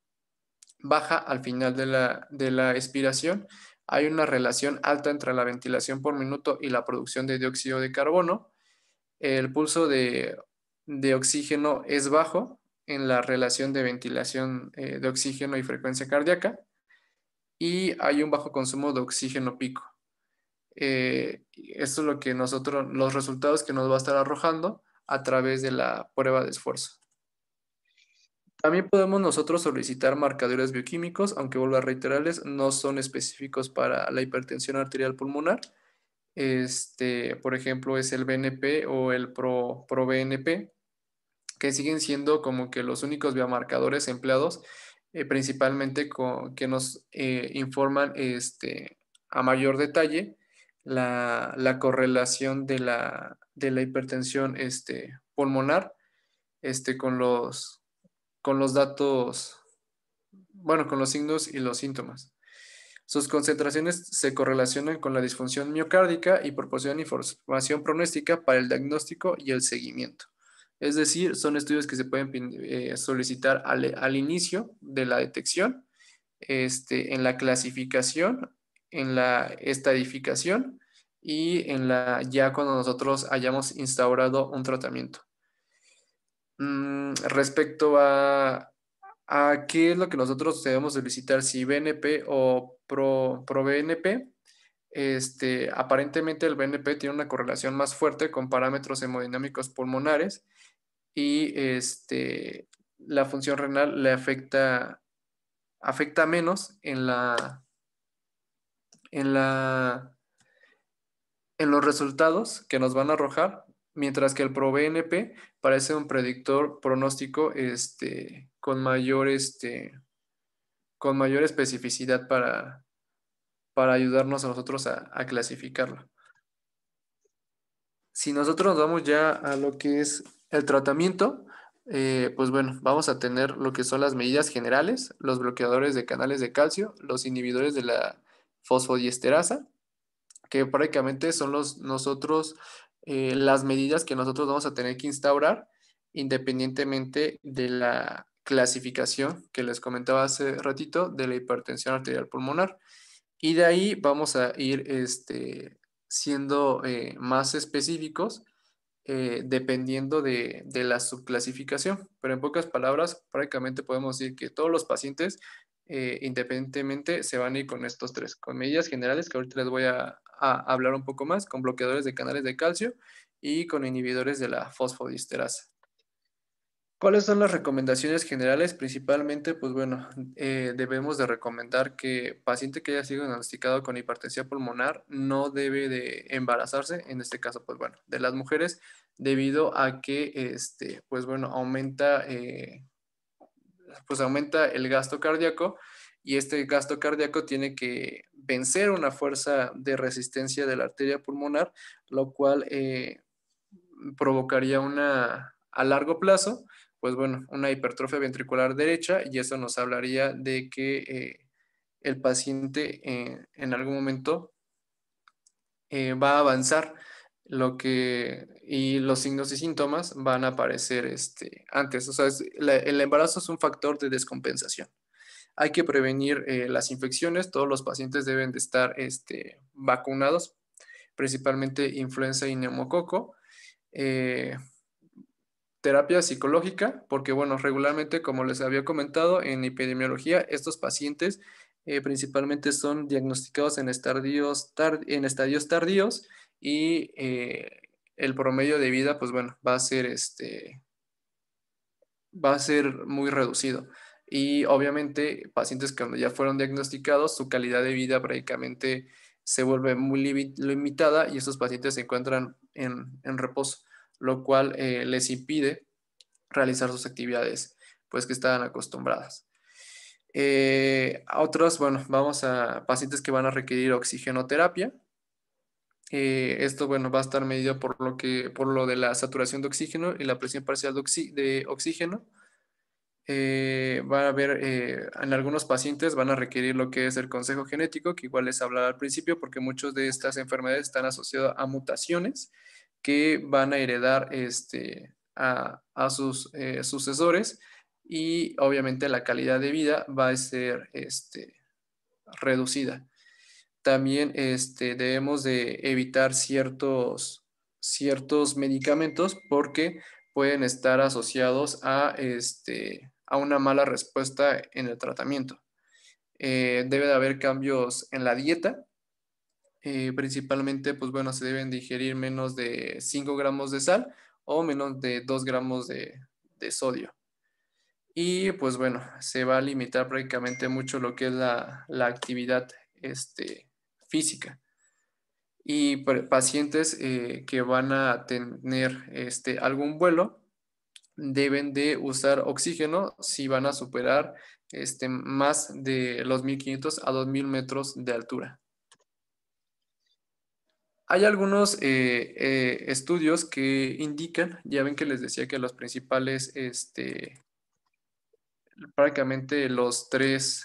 baja al final de la, de la expiración. Hay una relación alta entre la ventilación por minuto y la producción de dióxido de carbono. El pulso de, oxígeno es bajo en la relación de ventilación eh, de oxígeno y frecuencia cardíaca y hay un bajo consumo de oxígeno pico. Eh, esto es lo que nosotros, los resultados que nos va a estar arrojando a través de la prueba de esfuerzo. También podemos nosotros solicitar marcadores bioquímicos, aunque vuelvo a reiterarles, no son específicos para la hipertensión arterial pulmonar. Este, por ejemplo, es el BNP o el ProBNP, Pro bnp que siguen siendo como que los únicos biomarcadores empleados, eh, principalmente que nos eh, informan este, a mayor detalle la, correlación de la, de la hipertensión este, pulmonar este, con, los, con los datos, bueno, con los signos y los síntomas. Sus concentraciones se correlacionan con la disfunción miocárdica y proporcionan información pronóstica para el diagnóstico y el seguimiento. Es decir, son estudios que se pueden eh, solicitar al, inicio de la detección, este, en la clasificación en la estadificación y en la, ya cuando nosotros hayamos instaurado un tratamiento. Mm, respecto a, qué es lo que nosotros debemos solicitar, si BNP o pro, pro BNP, este, aparentemente el BNP tiene una correlación más fuerte con parámetros hemodinámicos pulmonares y este, la función renal le afecta, afecta menos en la, en, la, en los resultados que nos van a arrojar, mientras que el ProBNP parece un predictor pronóstico este, con, mayor, este, con mayor especificidad para, para ayudarnos a nosotros a, clasificarlo. Si nosotros nos vamos ya a lo que es el tratamiento, eh, pues bueno, vamos a tener lo que son las medidas generales, los bloqueadores de canales de calcio, los inhibidores de la fosfodiesterasa, que prácticamente son los, nosotros, eh, las medidas que nosotros vamos a tener que instaurar independientemente de la clasificación que les comentaba hace ratito de la hipertensión arterial pulmonar. Y de ahí vamos a ir este, siendo eh, más específicos eh, dependiendo de, la subclasificación. Pero en pocas palabras, prácticamente podemos decir que todos los pacientes eh, independientemente se van a ir con estos tres, con medidas generales que ahorita les voy a, hablar un poco más, con bloqueadores de canales de calcio y con inhibidores de la fosfodiesterasa. ¿Cuáles son las recomendaciones generales? Principalmente, pues bueno, eh, debemos de recomendar que paciente que haya sido diagnosticado con hipertensión pulmonar no debe de embarazarse, en este caso, pues bueno, de las mujeres, debido a que, este, pues bueno, aumenta eh, pues aumenta el gasto cardíaco y este gasto cardíaco tiene que vencer una fuerza de resistencia de la arteria pulmonar, lo cual eh, provocaría una, a largo plazo, pues bueno, una hipertrofia ventricular derecha y eso nos hablaría de que eh, el paciente eh, en algún momento va a avanzar lo que y los signos y síntomas van a aparecer este, antes. O sea, el embarazo es un factor de descompensación. Hay que prevenir eh, las infecciones, todos los pacientes deben de estar este, vacunados, principalmente influenza y neumococo. Eh, terapia psicológica, porque bueno, regularmente, como les había comentado, en epidemiología, estos pacientes eh, principalmente son diagnosticados en estadios tardíos y eh, el promedio de vida, pues bueno, va a ser este, va a ser muy reducido. Y obviamente, pacientes que ya fueron diagnosticados, su calidad de vida prácticamente se vuelve muy limitada y estos pacientes se encuentran en, reposo, lo cual eh, les impide realizar sus actividades pues que estaban acostumbradas. Eh, otros, bueno, vamos a pacientes que van a requerir oxigenoterapia, eh, esto, bueno, va a estar medido por lo, que, por lo de la saturación de oxígeno y la presión parcial de, oxígeno. Eh, a haber, eh, en algunos pacientes van a requerir lo que es el consejo genético, que igual les hablaba al principio, porque muchas de estas enfermedades están asociadas a mutaciones que van a heredar este, a, sus sucesores y obviamente la calidad de vida va a ser este, reducida también este, debemos de evitar ciertos, ciertos medicamentos porque pueden estar asociados a, este, a una mala respuesta en el tratamiento. Eh, debe de haber cambios en la dieta. Eh, principalmente, pues bueno, se deben digerir menos de 5 gramos de sal o menos de 2 gramos de, sodio. Y pues bueno, se va a limitar prácticamente mucho lo que es la, actividad este, física. Y pacientes eh, que van a tener este, algún vuelo deben de usar oxígeno si van a superar este, más de los 1500 a 2000 metros de altura. Hay algunos eh, eh, estudios que indican, ya ven que les decía que los principales, este, prácticamente los tres,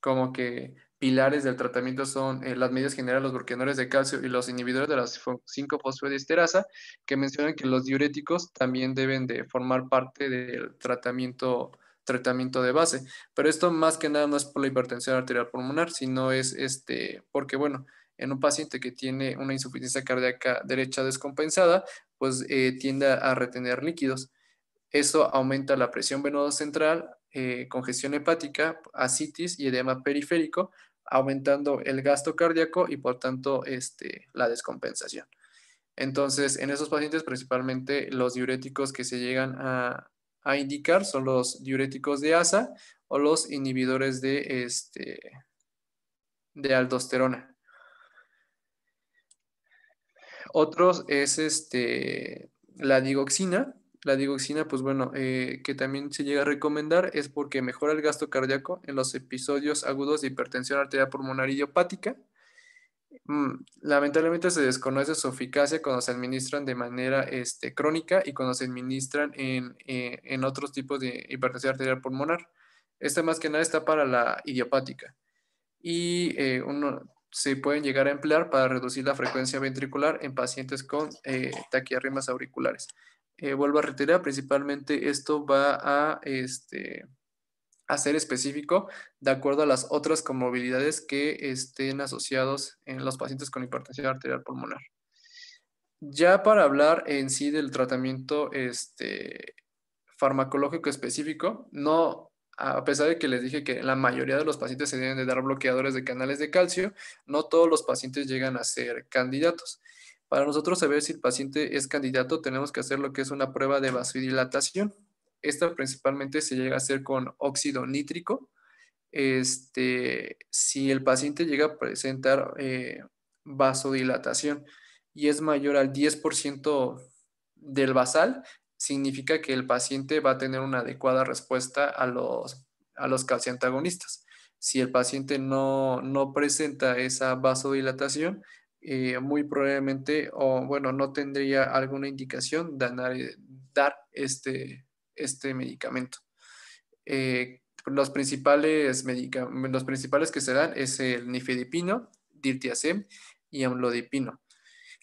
como que pilares del tratamiento son eh, las medidas generales, los bloqueadores de calcio y los inhibidores de la 5-fosfodiesterasa, que mencionan que los diuréticos también deben de formar parte del tratamiento, tratamiento de base. Pero esto más que nada no es por la hipertensión arterial pulmonar, sino es este, porque bueno, en un paciente que tiene una insuficiencia cardíaca derecha descompensada, pues eh, tiende a retener líquidos. Eso aumenta la presión venosa central, eh, congestión hepática, asitis y edema periférico, aumentando el gasto cardíaco y por tanto este, la descompensación. Entonces, en esos pacientes principalmente los diuréticos que se llegan a, indicar son los diuréticos de ASA o los inhibidores de, este, de aldosterona. Otros es este, la digoxina, la digoxina, pues bueno, eh, que también se llega a recomendar es porque mejora el gasto cardíaco en los episodios agudos de hipertensión arterial pulmonar idiopática. Mm, lamentablemente se desconoce su eficacia cuando se administran de manera este, crónica y cuando se administran en, eh, otros tipos de hipertensión arterial pulmonar. Esta más que nada está para la idiopática. Y eh, uno, se pueden llegar a emplear para reducir la frecuencia ventricular en pacientes con eh, auriculares. Eh, vuelvo a reiterar, principalmente esto va este, a, ser específico de acuerdo a las otras comorbilidades que estén asociados en los pacientes con hipertensión arterial pulmonar. Ya para hablar en sí del tratamiento este, farmacológico específico, no, a pesar de que les dije que la mayoría de los pacientes se deben de dar bloqueadores de canales de calcio, no todos los pacientes llegan a ser candidatos. Para nosotros saber si el paciente es candidato, tenemos que hacer lo que es una prueba de vasodilatación. Esta principalmente se llega a hacer con óxido nítrico. Este, si el paciente llega a presentar eh, vasodilatación y es mayor al 10% del basal, significa que el paciente va a tener una adecuada respuesta a los, a los calciantagonistas. Si el paciente no, no presenta esa vasodilatación, eh, muy probablemente, o bueno, no tendría alguna indicación de dar este, este medicamento. Eh, los, principales los principales que se dan es el nifedipino, diltiazem y amlodipino.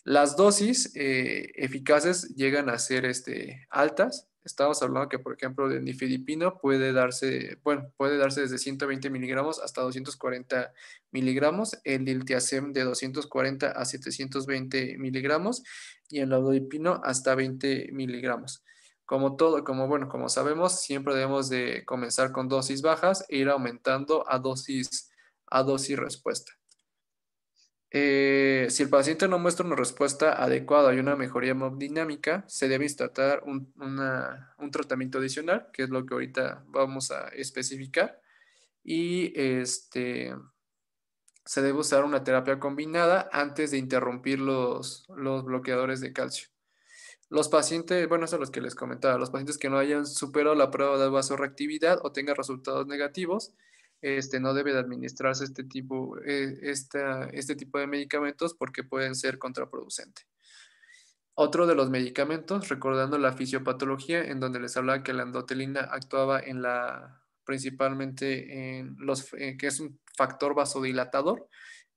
Las dosis eh, eficaces llegan a ser este, altas, Estamos hablando que, por ejemplo, el nifedipino puede darse, bueno, puede darse desde 120 miligramos hasta 240 miligramos, el diltiazem de 240 a 720 miligramos y el pino hasta 20 miligramos. Como todo, como bueno, como sabemos, siempre debemos de comenzar con dosis bajas e ir aumentando a dosis, a dosis respuesta. Eh, si el paciente no muestra una respuesta adecuada y una mejoría dinámica, se debe instalar un, un, tratamiento adicional, que es lo que ahorita vamos a especificar. Y este, se debe usar una terapia combinada antes de interrumpir los, los bloqueadores de calcio. Los pacientes, bueno, eso es lo que les comentaba, los pacientes que no hayan superado la prueba de vasoreactividad o tengan resultados negativos, este, no debe de administrarse este tipo, eh, este tipo de medicamentos porque pueden ser contraproducentes. Otro de los medicamentos, recordando la fisiopatología, en donde les hablaba que la endotelina actuaba en la, principalmente en los, eh, que es un factor vasodilatador,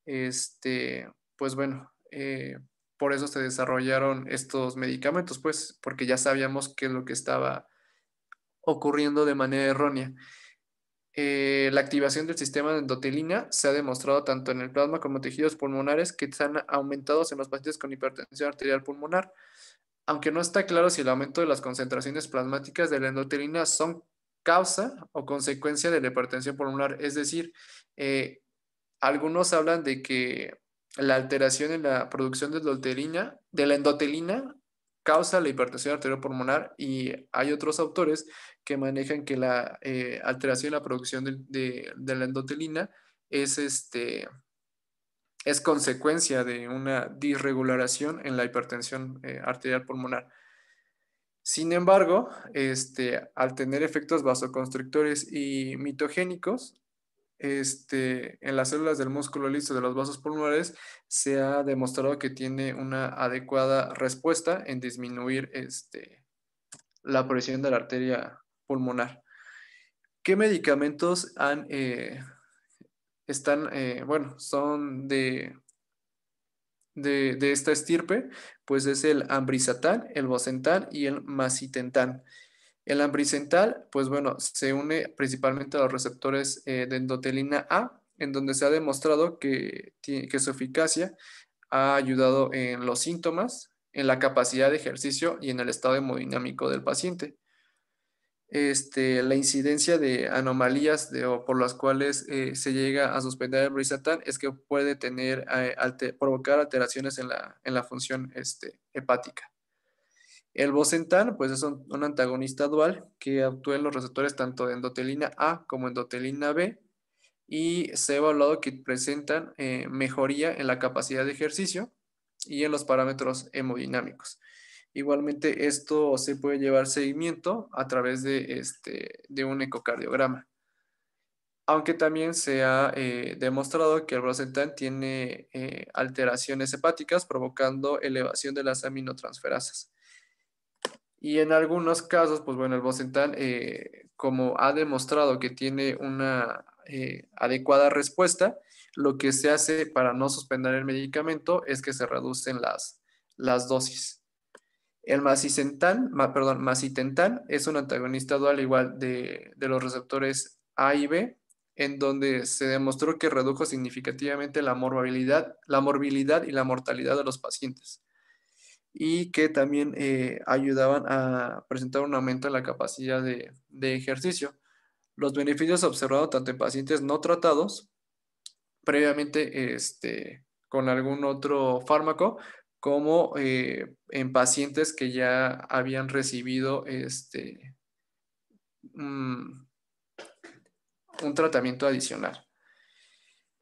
este, pues bueno, eh, por eso se desarrollaron estos medicamentos, pues, porque ya sabíamos que es lo que estaba ocurriendo de manera errónea. Eh, la activación del sistema de endotelina se ha demostrado tanto en el plasma como en tejidos pulmonares que están aumentados en los pacientes con hipertensión arterial pulmonar. Aunque no está claro si el aumento de las concentraciones plasmáticas de la endotelina son causa o consecuencia de la hipertensión pulmonar. Es decir, eh, algunos hablan de que la alteración en la producción de, de la endotelina causa la hipertensión arterial pulmonar y hay otros autores que manejan que la eh, alteración en la producción de, la endotelina es, este, es consecuencia de una disregulación en la hipertensión eh, arterial pulmonar. Sin embargo, este, al tener efectos vasoconstrictores y mitogénicos, este, en las células del músculo liso de los vasos pulmonares se ha demostrado que tiene una adecuada respuesta en disminuir este, la presión de la arteria pulmonar. ¿Qué medicamentos han, eh, están, eh, bueno, son de, de, esta estirpe? Pues es el ambrizatal, el bocental y el macitental. El ambricental, pues bueno, se une principalmente a los receptores eh, de endotelina A, en donde se ha demostrado que, que su eficacia ha ayudado en los síntomas, en la capacidad de ejercicio y en el estado hemodinámico del paciente. Este, la incidencia de anomalías por las cuales eh, se llega a suspender el brisatán es que puede tener, eh, provocar alteraciones en la, función este, hepática. El bosentan pues es un, antagonista dual que actúa en los receptores tanto de endotelina A como endotelina B y se ha evaluado que presentan eh, mejoría en la capacidad de ejercicio y en los parámetros hemodinámicos. Igualmente, esto se puede llevar seguimiento a través de, este, de un ecocardiograma. Aunque también se ha eh, demostrado que el bosentan tiene eh, alteraciones hepáticas provocando elevación de las aminotransferasas. Y en algunos casos, pues bueno, el bosentan eh, como ha demostrado que tiene una adecuada respuesta, lo que se hace para no suspender el medicamento es que se reducen las dosis. El macitentan, perdón, es un antagonista dual igual de, los receptores A y B, en donde se demostró que redujo significativamente la morbilidad, la morbilidad y la mortalidad de los pacientes y que también eh, ayudaban a presentar un aumento en la capacidad de, ejercicio. Los beneficios observados tanto en pacientes no tratados previamente este, con algún otro fármaco como eh, en pacientes que ya habían recibido este, mm, un tratamiento adicional.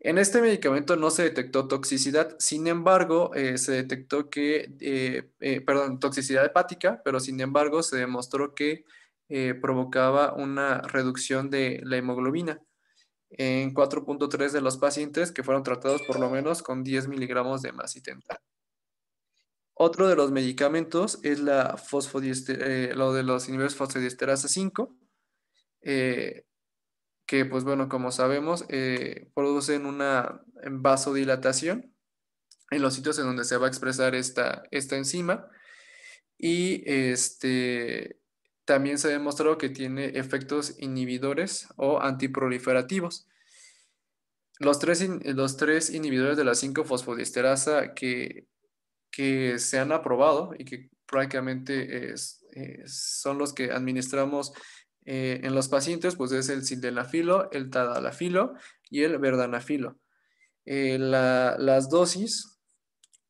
En este medicamento no se detectó toxicidad, sin embargo, eh, se detectó que, eh, perdón, toxicidad hepática, pero sin embargo se demostró que provocaba una reducción de la hemoglobina en 4.3 de los pacientes que fueron tratados por lo menos con 10 miligramos de masitenta. Otro de los medicamentos es la eh, lo de los inhibidores fosfodiesterasa 5, eh, que pues bueno, como sabemos, eh, producen una vasodilatación en los sitios en donde se va a expresar esta, esta enzima. Y este, también se ha demostrado que tiene efectos inhibidores o antiproliferativos. Los tres, los tres inhibidores de la 5-fosfodiesterasa que que se han aprobado y que prácticamente eh, son los que administramos eh, en los pacientes, pues es el sildenafilo, el tadalafilo y el verdanafilo. Eh, las dosis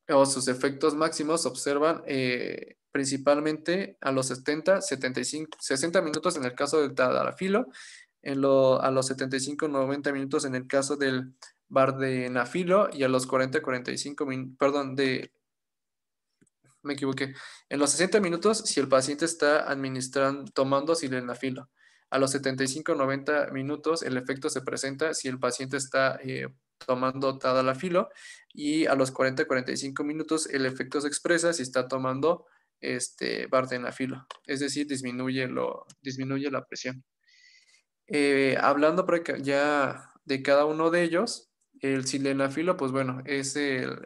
o sus efectos máximos se observan principalmente a los 70, 75, 60 minutos en el caso del tadalafilo, a los 75, 90 minutos en el caso del bardenafilo y a los 40, 45, minutos, perdón, de me equivoqué. En los 60 minutos, si el paciente está administrando, tomando silenafilo. A los 75-90 minutos, el efecto se presenta si el paciente está eh, tomando tadalafilo. Y a los 40-45 minutos, el efecto se expresa si está tomando este, filo. Es decir, disminuye, lo, disminuye la presión. Eh, hablando ya de cada uno de ellos, el sildenafilo, pues bueno, es el,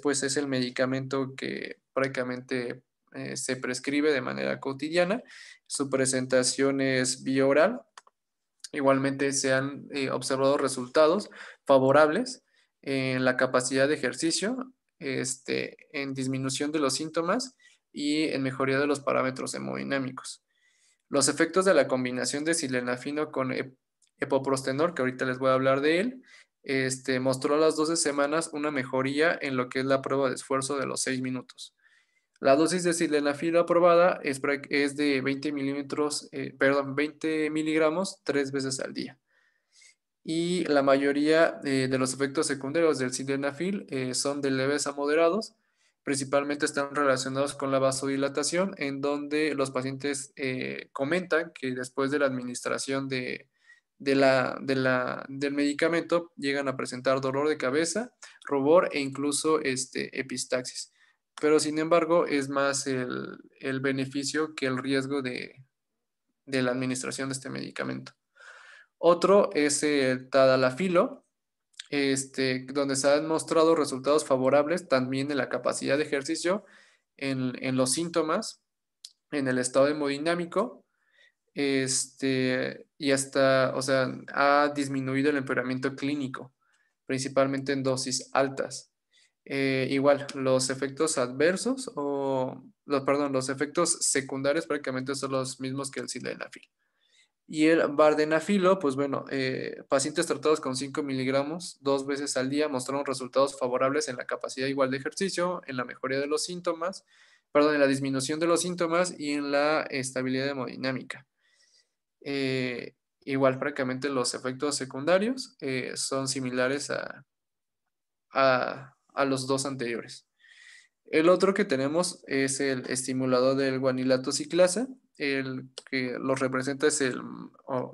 pues, es el medicamento que prácticamente eh, se prescribe de manera cotidiana. Su presentación es bioral. Igualmente se han eh, observado resultados favorables en la capacidad de ejercicio, este, en disminución de los síntomas y en mejoría de los parámetros hemodinámicos. Los efectos de la combinación de silenafino con epoprostenor, que ahorita les voy a hablar de él, este, mostró a las 12 semanas una mejoría en lo que es la prueba de esfuerzo de los 6 minutos. La dosis de sildenafil aprobada es, es de 20 milímetros, eh, perdón, 20 miligramos tres veces al día. Y la mayoría eh, de los efectos secundarios del sildenafil eh, son de leves a moderados, principalmente están relacionados con la vasodilatación, en donde los pacientes comentan que después de la administración de, de la, del medicamento llegan a presentar dolor de cabeza, rubor e incluso este, epistaxis. Pero sin embargo, es más el, beneficio que el riesgo de, la administración de este medicamento. Otro es el tadalafilo, este, donde se han mostrado resultados favorables también en la capacidad de ejercicio, en, en los síntomas, en el estado hemodinámico este, y hasta, o sea, ha disminuido el empeoramiento clínico, principalmente en dosis altas. Eh, igual, los efectos adversos o, perdón, los efectos secundarios prácticamente son los mismos que el sildenafil. Y el bardenafilo, pues bueno, eh, pacientes tratados con 5 miligramos dos veces al día mostraron resultados favorables en la capacidad igual de ejercicio, en la mejoría de los síntomas, perdón, en la disminución de los síntomas y en la estabilidad hemodinámica. Eh, igual francamente los efectos secundarios eh, son similares a, los dos anteriores. El otro que tenemos es el estimulador del guanilato ciclasa, el que lo representa es el,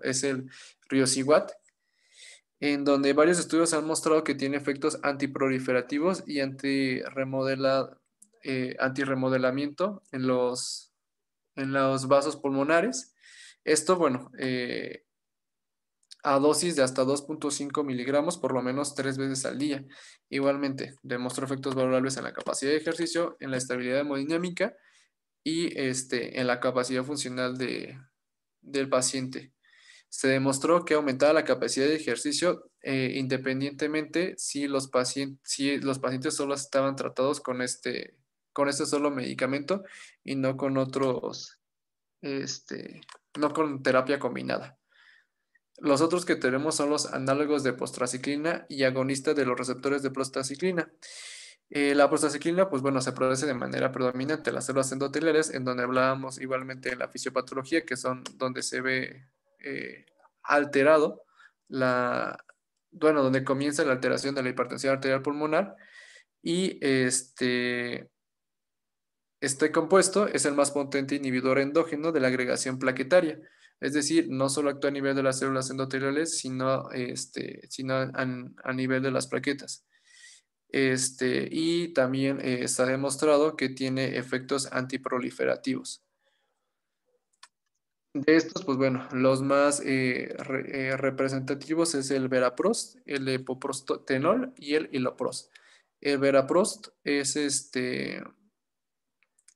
es el riociguat, en donde varios estudios han mostrado que tiene efectos antiproliferativos y remodela eh, antirremodelamiento en los, en los vasos pulmonares esto, bueno, eh, a dosis de hasta 2.5 miligramos por lo menos tres veces al día. Igualmente, demostró efectos valorables en la capacidad de ejercicio, en la estabilidad hemodinámica y este, en la capacidad funcional del paciente. Se demostró que aumentaba la capacidad de ejercicio eh, independientemente si los, pacientes, si los pacientes solo estaban tratados con este, con este solo medicamento y no con otros este, no con terapia combinada. Los otros que tenemos son los análogos de postraciclina y agonistas de los receptores de prostaciclina. Eh, la prostaciclina, pues bueno, se produce de manera predominante en las células endoteliales, en donde hablábamos igualmente de la fisiopatología, que son donde se ve eh, alterado la, bueno, donde comienza la alteración de la hipertensión arterial pulmonar y este, este compuesto es el más potente inhibidor endógeno de la agregación plaquetaria, es decir, no solo actúa a nivel de las células endoteliales, sino, este, sino a, nivel de las plaquetas. Este, y también eh, está demostrado que tiene efectos antiproliferativos. De estos, pues bueno, los más eh, eh, representativos es el veraprost, el epoprostenol y el iloprost. El veraprost es este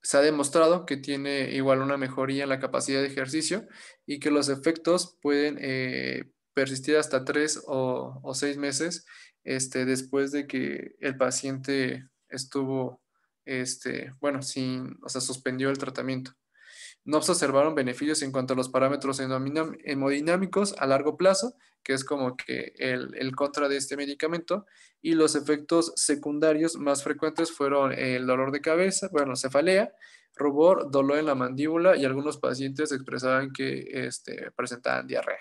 se ha demostrado que tiene igual una mejoría en la capacidad de ejercicio y que los efectos pueden eh, persistir hasta tres o, seis meses este, después de que el paciente estuvo, este, bueno, sin, o sea, suspendió el tratamiento no observaron beneficios en cuanto a los parámetros hemodinámicos a largo plazo, que es como que el, contra de este medicamento, y los efectos secundarios más frecuentes fueron el dolor de cabeza, bueno, cefalea, rubor, dolor en la mandíbula y algunos pacientes expresaban que este, presentaban diarrea,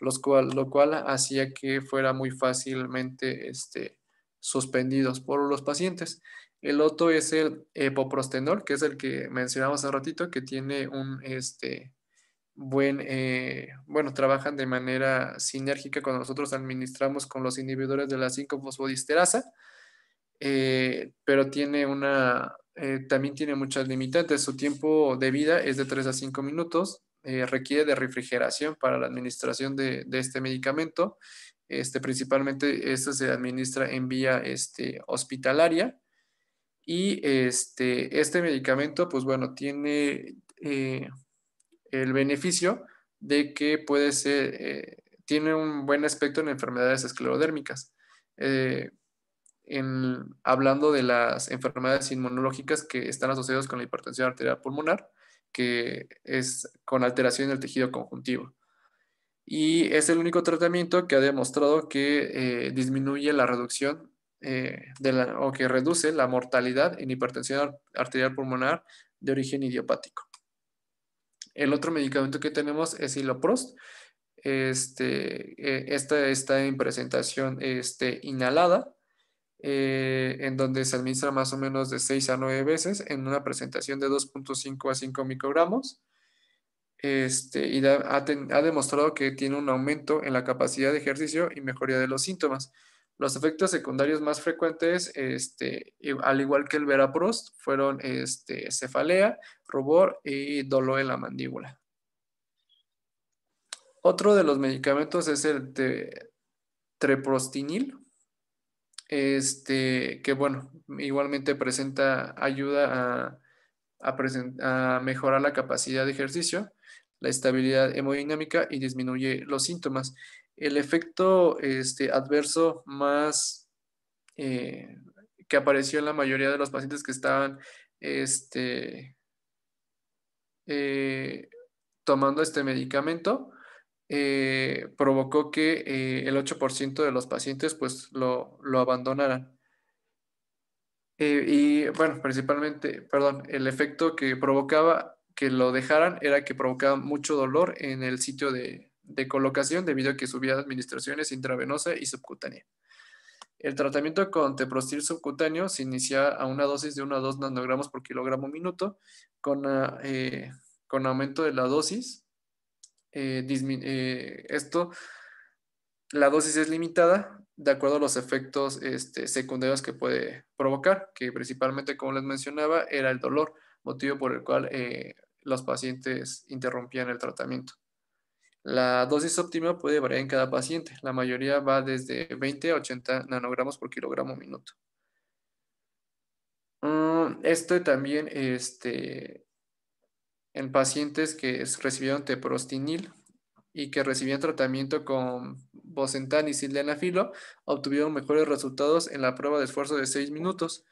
lo cual hacía que fuera muy fácilmente este, suspendidos por los pacientes. El otro es el epoprostenol, que es el que mencionamos hace ratito, que tiene un este, buen, eh, bueno, trabajan de manera sinérgica cuando nosotros administramos con los inhibidores de la 5-fosfodisterasa, eh, pero tiene una, eh, también tiene muchas limitantes. Su tiempo de vida es de 3 a 5 minutos, requiere de refrigeración para la administración de, este medicamento. Este, principalmente, este se administra en vía este, hospitalaria y este, este medicamento, pues bueno, tiene eh, el beneficio de que puede ser, eh, tiene un buen aspecto en enfermedades esclerodérmicas. Eh, hablando de las enfermedades inmunológicas que están asociadas con la hipertensión arterial pulmonar, que es con alteración del tejido conjuntivo. Y es el único tratamiento que ha demostrado que disminuye la reducción eh, de o que reduce la mortalidad en hipertensión arterial pulmonar de origen idiopático. El otro medicamento que tenemos es Iloprost. Este, eh, esta está en presentación este, inhalada, eh, en donde se administra más o menos de 6 a 9 veces en una presentación de 2.5 a 5 microgramos. Este, y ha, demostrado que tiene un aumento en la capacidad de ejercicio y mejoría de los síntomas. Los efectos secundarios más frecuentes, este, al igual que el Veraprost, fueron este, cefalea, rubor y dolor en la mandíbula. Otro de los medicamentos es el treprostinil, este, que bueno, igualmente presenta ayuda a mejorar la capacidad de ejercicio, la estabilidad hemodinámica y disminuye los síntomas. El efecto este, adverso más eh, que apareció en la mayoría de los pacientes que estaban este, eh, tomando este medicamento eh, provocó que el 8% de los pacientes pues lo abandonaran. y bueno, principalmente, perdón, el efecto que provocaba que lo dejaran era que provocaba mucho dolor en el sitio de, de colocación debido a que subía administraciones intravenosa y subcutánea. El tratamiento con teprostil subcutáneo se inicia a una dosis de 1 a 2 nanogramos por kilogramo minuto con, ah, eh, con aumento de la dosis. Eh, eh, esto, la dosis es limitada de acuerdo a los efectos este, secundarios que puede provocar, que principalmente, como les mencionaba, era el dolor, motivo por el cual los pacientes interrumpían el tratamiento. La dosis óptima puede variar en cada paciente. La mayoría va desde 20 a 80 nanogramos por kilogramo minuto. Mm, esto también este, en pacientes que recibieron teprostinil y que recibían tratamiento con bosentan y sildenafilo, obtuvieron mejores resultados en la prueba de esfuerzo de 6 minutos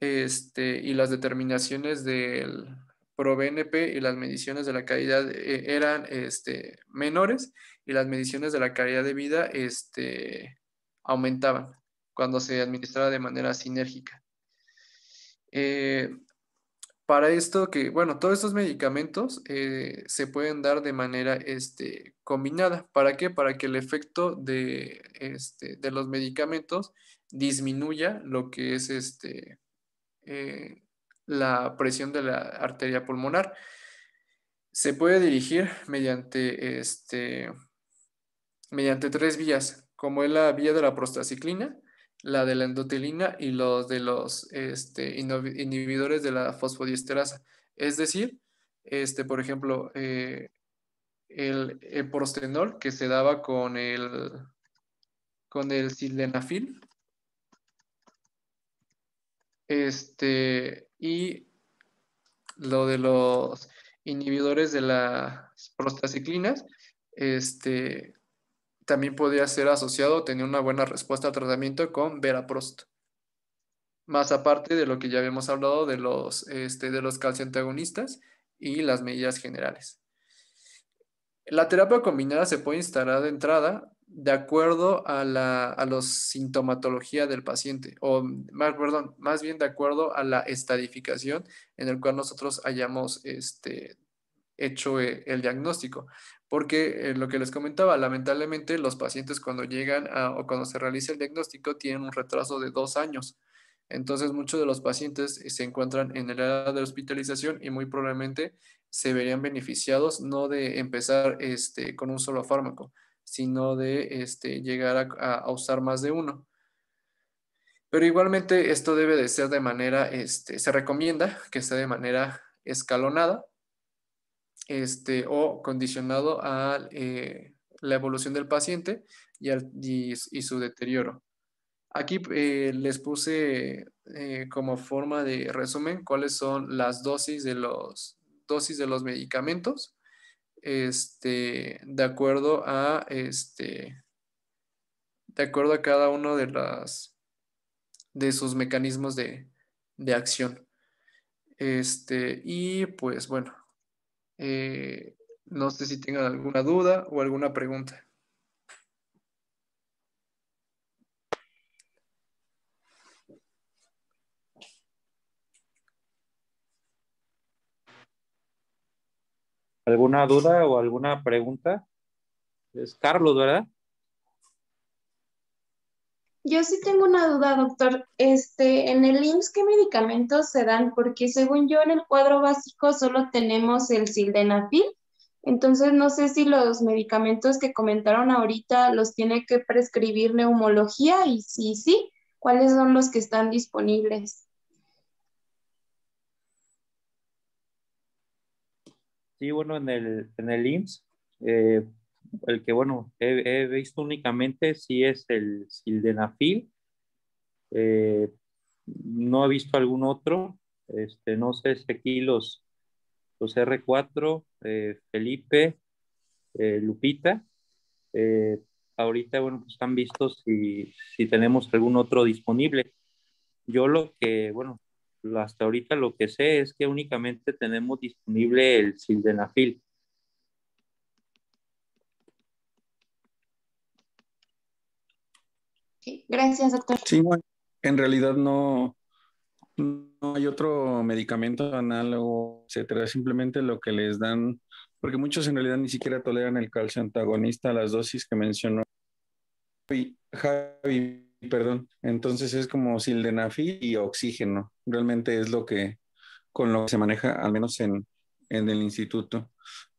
este, y las determinaciones del, pro BNP y las mediciones de la calidad eh, eran este, menores y las mediciones de la calidad de vida este, aumentaban cuando se administraba de manera sinérgica. Eh, para esto que, bueno, todos estos medicamentos eh, se pueden dar de manera este, combinada. ¿Para qué? Para que el efecto de, este, de los medicamentos disminuya lo que es este, la presión de la arteria pulmonar. Se puede dirigir mediante, este, mediante tres vías, como es la vía de la prostaciclina, la de la endotelina y los de los este, inhibidores de la fosfodiesterasa. Es decir, este, por ejemplo, eh, el, el que se daba con el, con el sildenafil, este, y lo de los inhibidores de las prostaciclinas, este, también podía ser asociado, tener una buena respuesta al tratamiento con veraprost. Más aparte de lo que ya habíamos hablado de los, este, de los calcioantagonistas y las medidas generales. La terapia combinada se puede instalar de entrada de acuerdo a la sintomatología del paciente, o más, bien de acuerdo a la estadificación en el cual nosotros hayamos este, hecho eh, el diagnóstico. Porque eh, lo que les comentaba, lamentablemente los pacientes cuando llegan o cuando se realiza el diagnóstico tienen un retraso de dos años. Entonces muchos de los pacientes eh, se encuentran en el área de hospitalización y muy probablemente se verían beneficiados no de empezar este, con un solo fármaco, sino de este, llegar a, usar más de uno. Pero igualmente esto debe de ser de manera, este, se recomienda que sea de manera escalonada este, o condicionado a eh, la evolución del paciente y, y, su deterioro. Aquí eh, les puse eh, como forma de resumen cuáles son las dosis de dosis de los medicamentos este, de acuerdo a este, de acuerdo a cada uno de las de sus mecanismos de, de acción. Este, y pues bueno, eh, no sé si tengan alguna duda o alguna pregunta. ¿Alguna duda o alguna pregunta? Es Carlos, ¿verdad? Yo sí tengo una duda, doctor. Este, en el IMSS, ¿qué medicamentos se dan? Porque según yo, en el cuadro básico solo tenemos el sildenafil. Entonces, no sé si los medicamentos que comentaron ahorita los tiene que prescribir neumología y si sí, sí, ¿cuáles son los que están disponibles? Sí, bueno, en el, en el eh, el que, bueno, he, visto únicamente sí es el sildenafil. Eh, no he visto algún otro. Este, no sé si aquí los, R4, eh, Felipe, Lupita. ahorita, bueno, pues están vistos si, si tenemos algún otro disponible. Yo lo que, bueno, hasta ahorita lo que sé es que únicamente tenemos disponible el sildenafil. gracias, doctor. Sí, en realidad no, no hay otro medicamento análogo, etcétera. Simplemente lo que les dan, porque muchos en realidad ni siquiera toleran el calcio antagonista, a las dosis que mencionó Javi, Javi perdón. Entonces es como sildenafil y oxígeno. Realmente es lo que con lo que se maneja, al menos en, el instituto.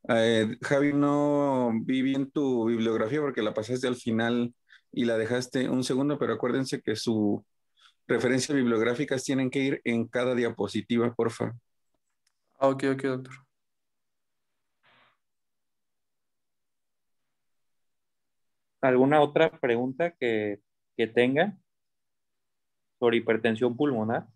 Eh, Javi, no vi bien tu bibliografía porque la pasaste al final y la dejaste un segundo, pero acuérdense que sus referencias bibliográficas tienen que ir en cada diapositiva, porfa. Ah, ok, ok, doctor. ¿Alguna otra pregunta que que tenga sobre hipertensión pulmonar.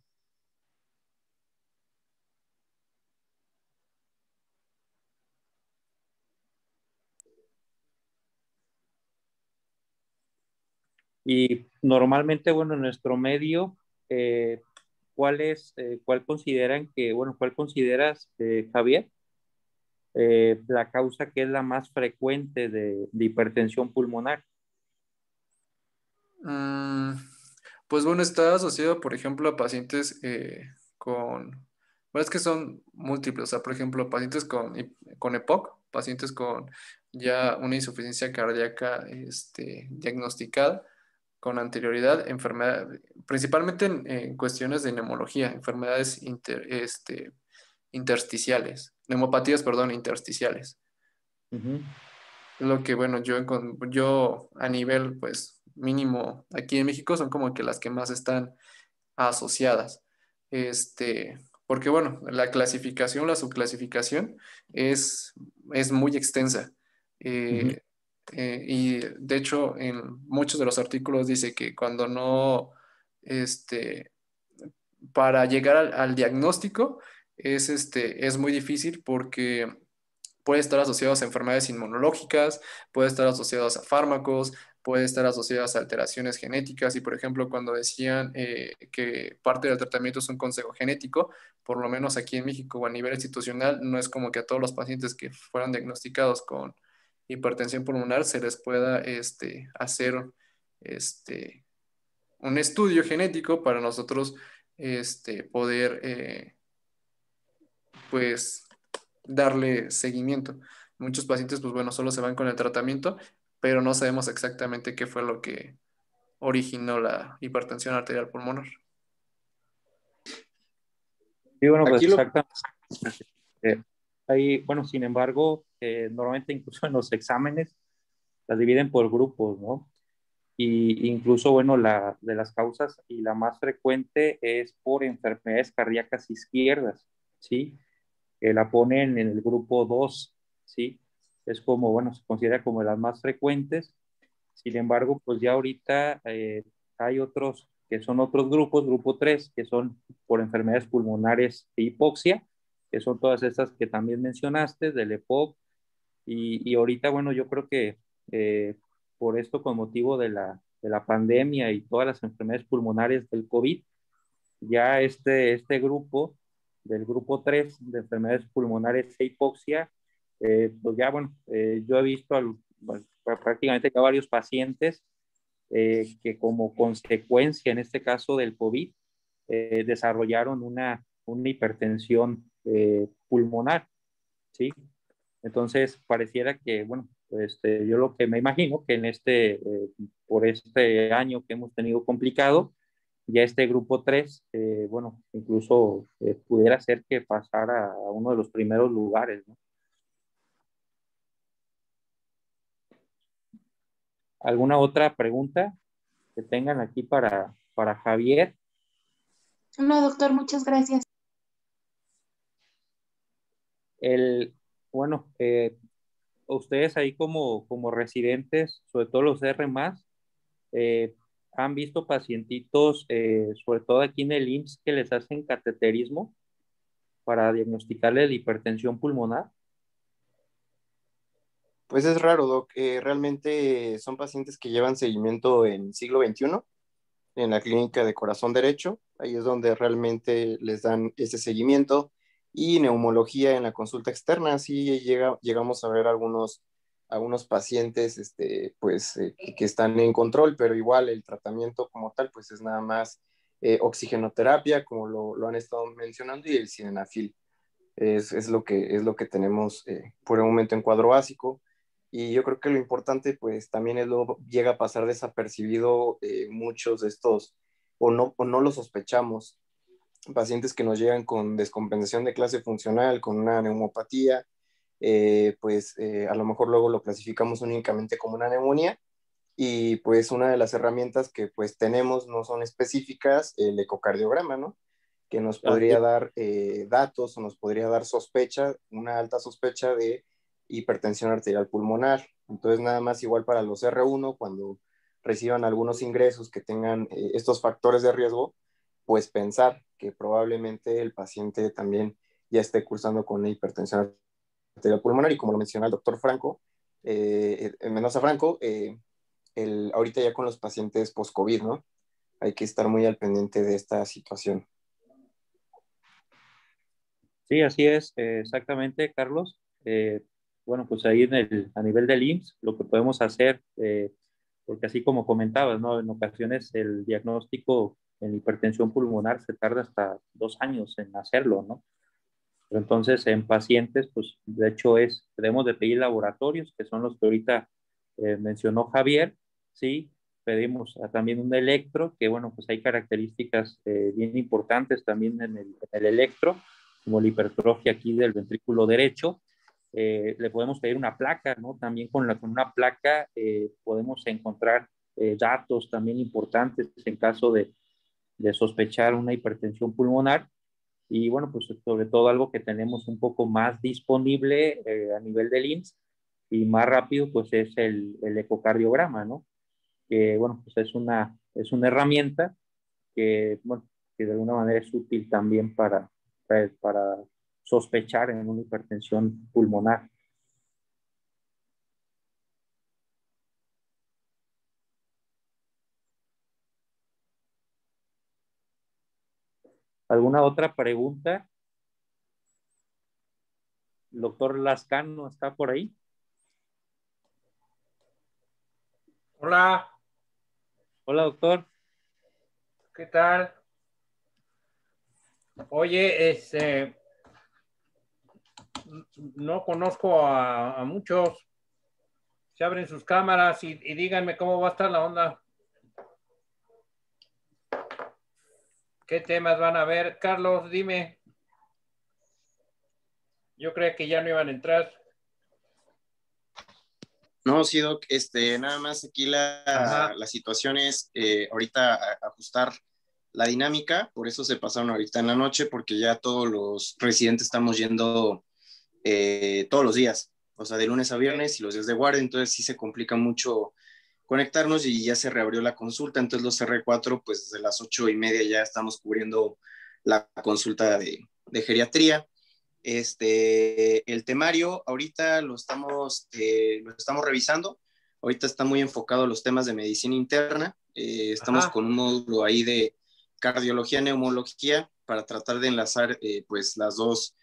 Y normalmente, bueno, en nuestro medio, eh, ¿cuál es, eh, cuál consideran que, bueno, cuál consideras, eh, Javier, la causa que es la más frecuente de hipertensión pulmonar? Mm, pues bueno, está asociado, por ejemplo, a pacientes eh, con... es que son múltiples, o sea, por ejemplo, pacientes con, con EPOC, pacientes con ya una insuficiencia cardíaca este, diagnosticada con anterioridad, enfermedad, principalmente en, cuestiones de neumología, enfermedades este, intersticiales, neumopatías, perdón, intersticiales. Ajá lo que, bueno, yo, yo a nivel, pues, mínimo aquí en México son como que las que más están asociadas. Este, porque, bueno, la clasificación, la subclasificación es, es muy extensa. Eh, eh, y de hecho, en muchos de los artículos dice que cuando no, este, para llegar al, al diagnóstico, es, este, es muy difícil porque puede estar asociado a enfermedades inmunológicas, puede estar asociado a fármacos, puede estar asociado a alteraciones genéticas y, por ejemplo, cuando decían eh, que parte del tratamiento es un consejo genético, por lo menos aquí en México o a nivel institucional, no es como que a todos los pacientes que fueran diagnosticados con hipertensión pulmonar se les pueda este, hacer este, un estudio genético para nosotros este, poder eh, pues darle seguimiento. Muchos pacientes, pues bueno, solo se van con el tratamiento, pero no sabemos exactamente qué fue lo que originó la hipertensión arterial pulmonar. Sí, bueno, pues exactamente. Eh, bueno, sin embargo, eh, normalmente incluso en los exámenes las dividen por grupos, ¿no? Y incluso, bueno, la de las causas y la más frecuente es por enfermedades cardíacas izquierdas, ¿sí? la ponen en el grupo 2, ¿sí? Es como, bueno, se considera como las más frecuentes. Sin embargo, pues ya ahorita eh, hay otros que son otros grupos, grupo 3, que son por enfermedades pulmonares e hipoxia, que son todas estas que también mencionaste, del EPOC. Y, ahorita, bueno, yo creo que eh, por esto, con motivo de la, pandemia y todas las enfermedades pulmonares del COVID, ya este, este grupo del grupo 3 de enfermedades pulmonares e hipoxia, eh, pues ya bueno, eh, yo he visto pues, prácticamente a varios pacientes eh, que como consecuencia en este caso del COVID desarrollaron una, una hipertensión pulmonar, ¿sí? Entonces pareciera que, bueno, este, yo lo que me imagino que en este, por este año que hemos tenido complicado, ya este grupo 3, eh, bueno, incluso eh, pudiera ser que pasara a uno de los primeros lugares, ¿Alguna otra pregunta que tengan aquí para, para Javier? No, doctor, muchas gracias. El, bueno, eh, ustedes ahí como, como residentes, sobre todo los R más, eh, han visto pacientitos, eh, sobre todo aquí en el IMSS, que les hacen cateterismo para diagnosticarle la hipertensión pulmonar? Pues es raro, Doc. Eh, realmente son pacientes que llevan seguimiento en siglo XXI, en la clínica de corazón derecho. Ahí es donde realmente les dan ese seguimiento. Y neumología en la consulta externa, sí llegamos a ver algunos a unos pacientes este, pues, eh, que están en control, pero igual el tratamiento como tal pues es nada más eh, oxigenoterapia, como lo, lo, han estado mencionando, y el sinenafil. Es, es, lo, que, es lo que tenemos eh, por el momento en cuadro básico. Y yo creo que lo importante pues también es lo llega a pasar desapercibido muchos de estos, o no, o no lo sospechamos, pacientes que nos llegan con descompensación de clase funcional, con una neumopatía, eh, pues eh, a lo mejor luego lo clasificamos únicamente como una neumonía y pues una de las herramientas que pues tenemos no son específicas, el ecocardiograma, ¿no? Que nos podría dar eh, datos o nos podría dar sospecha, una alta sospecha de hipertensión arterial pulmonar. Entonces nada más igual para los R1, cuando reciban algunos ingresos que tengan estos factores de riesgo, pues pensar que probablemente el paciente también ya esté cursando con hipertensión arterial pulmonar y como lo menciona el doctor Franco, eh, eh Mendoza Franco, eh, el, ahorita ya con los pacientes post-COVID, ¿no? Hay que estar muy al pendiente de esta situación. Sí, así es, eh, exactamente, Carlos. bueno, pues ahí a nivel del IMSS, lo que podemos hacer, porque así como comentabas, ¿no? En ocasiones el diagnóstico en hipertensión pulmonar se tarda hasta dos años en hacerlo, ¿no? Entonces, en pacientes, pues de hecho es, debemos de pedir laboratorios, que son los que ahorita eh, mencionó Javier, ¿sí? Pedimos ah, también un electro, que bueno, pues hay características eh, bien importantes también en el, electro, como la hipertrofia aquí del ventrículo derecho. Eh, le podemos pedir una placa, ¿no? También con, la, con una placa podemos encontrar datos también importantes en caso de sospechar una hipertensión pulmonar y bueno, pues sobre todo algo que tenemos un poco más disponible eh, a nivel del IMSS y más rápido, pues es el, el ecocardiograma, ¿no? Que bueno, pues es una, es una herramienta que, bueno, que de alguna manera es útil también para, para sospechar en una hipertensión pulmonar. ¿Alguna otra pregunta? doctor Lascano está por ahí? Hola. Hola, doctor. ¿Qué tal? Oye, este, no conozco a, muchos. Se abren sus cámaras y díganme cómo va a estar la onda. ¿Qué temas van a ver? Carlos, dime. Yo creía que ya no iban a entrar. No, sí, Doc, este, nada más aquí la, situación es eh, ahorita ajustar la dinámica, por eso se pasaron ahorita en la noche, porque ya todos los residentes estamos yendo eh, todos los días, o sea, de lunes a viernes y los días de guardia, entonces sí se complica mucho conectarnos y ya se reabrió la consulta. Entonces los R4, pues desde las ocho y media ya estamos cubriendo la consulta de, geriatría. Este, el temario ahorita lo estamos, eh, lo estamos revisando. Ahorita está muy enfocado a los temas de medicina interna. Eh, estamos con un módulo ahí de cardiología, neumología, para tratar de enlazar eh, pues las dos,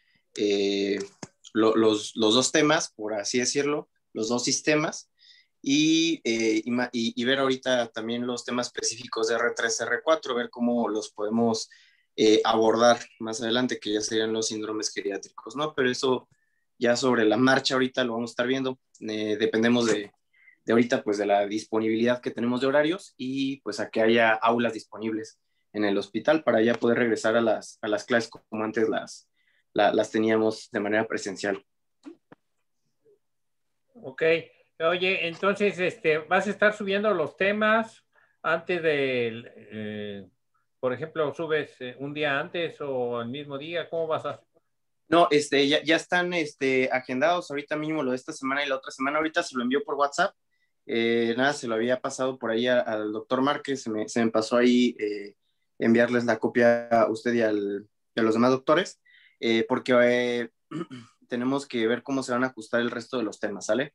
los, los, dos temas, por así decirlo, los dos sistemas. Eh, y, y, ver ahorita también los temas específicos de R3, R4, ver cómo los podemos eh, abordar más adelante, que ya serían los síndromes geriátricos, ¿no? Pero eso ya sobre la marcha ahorita lo vamos a estar viendo, eh, dependemos de, de, ahorita, pues de la disponibilidad que tenemos de horarios y pues a que haya aulas disponibles en el hospital para ya poder regresar a las, a las clases como antes las, las teníamos de manera presencial. Ok. Oye, entonces, este, ¿vas a estar subiendo los temas antes de, eh, por ejemplo, subes eh, un día antes o el mismo día? ¿Cómo vas a...? No, este, ya, están este, agendados ahorita mismo lo de esta semana y la otra semana. Ahorita se lo envió por WhatsApp. Eh, nada, se lo había pasado por ahí al doctor Márquez. Se me, se me pasó ahí enviarles la copia a usted y, al, y a los demás doctores, porque tenemos que ver cómo se van a ajustar el resto de los temas, ¿sale?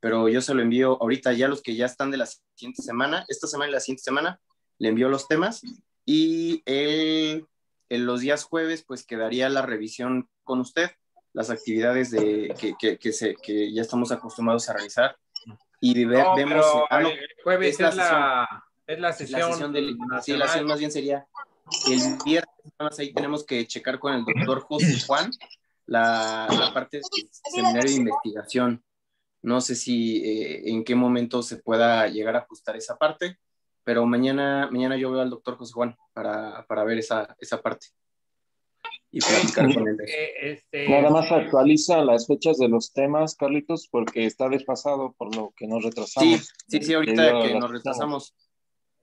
pero yo se lo envío ahorita ya los que ya están de la siguiente semana, esta semana y la siguiente semana, le envío los temas y él, en los días jueves pues quedaría la revisión con usted, las actividades de, que, que, ya estamos acostumbrados a realizar y vemos... Ah, jueves es la, es, sesión. sí, la sesión más bien sería el viernes, ahí tenemos que checar con el doctor José Juan la, la parte del de investigación no sé si eh, en qué momento se pueda llegar a ajustar esa parte, pero mañana, mañana yo veo al doctor José Juan para, para ver esa, esa parte y platicar con él. Eh, este, Nada más actualiza las fechas de los temas, Carlitos, porque está desfasado por lo que nos retrasamos. Sí, sí, sí ahorita que nos retrasamos.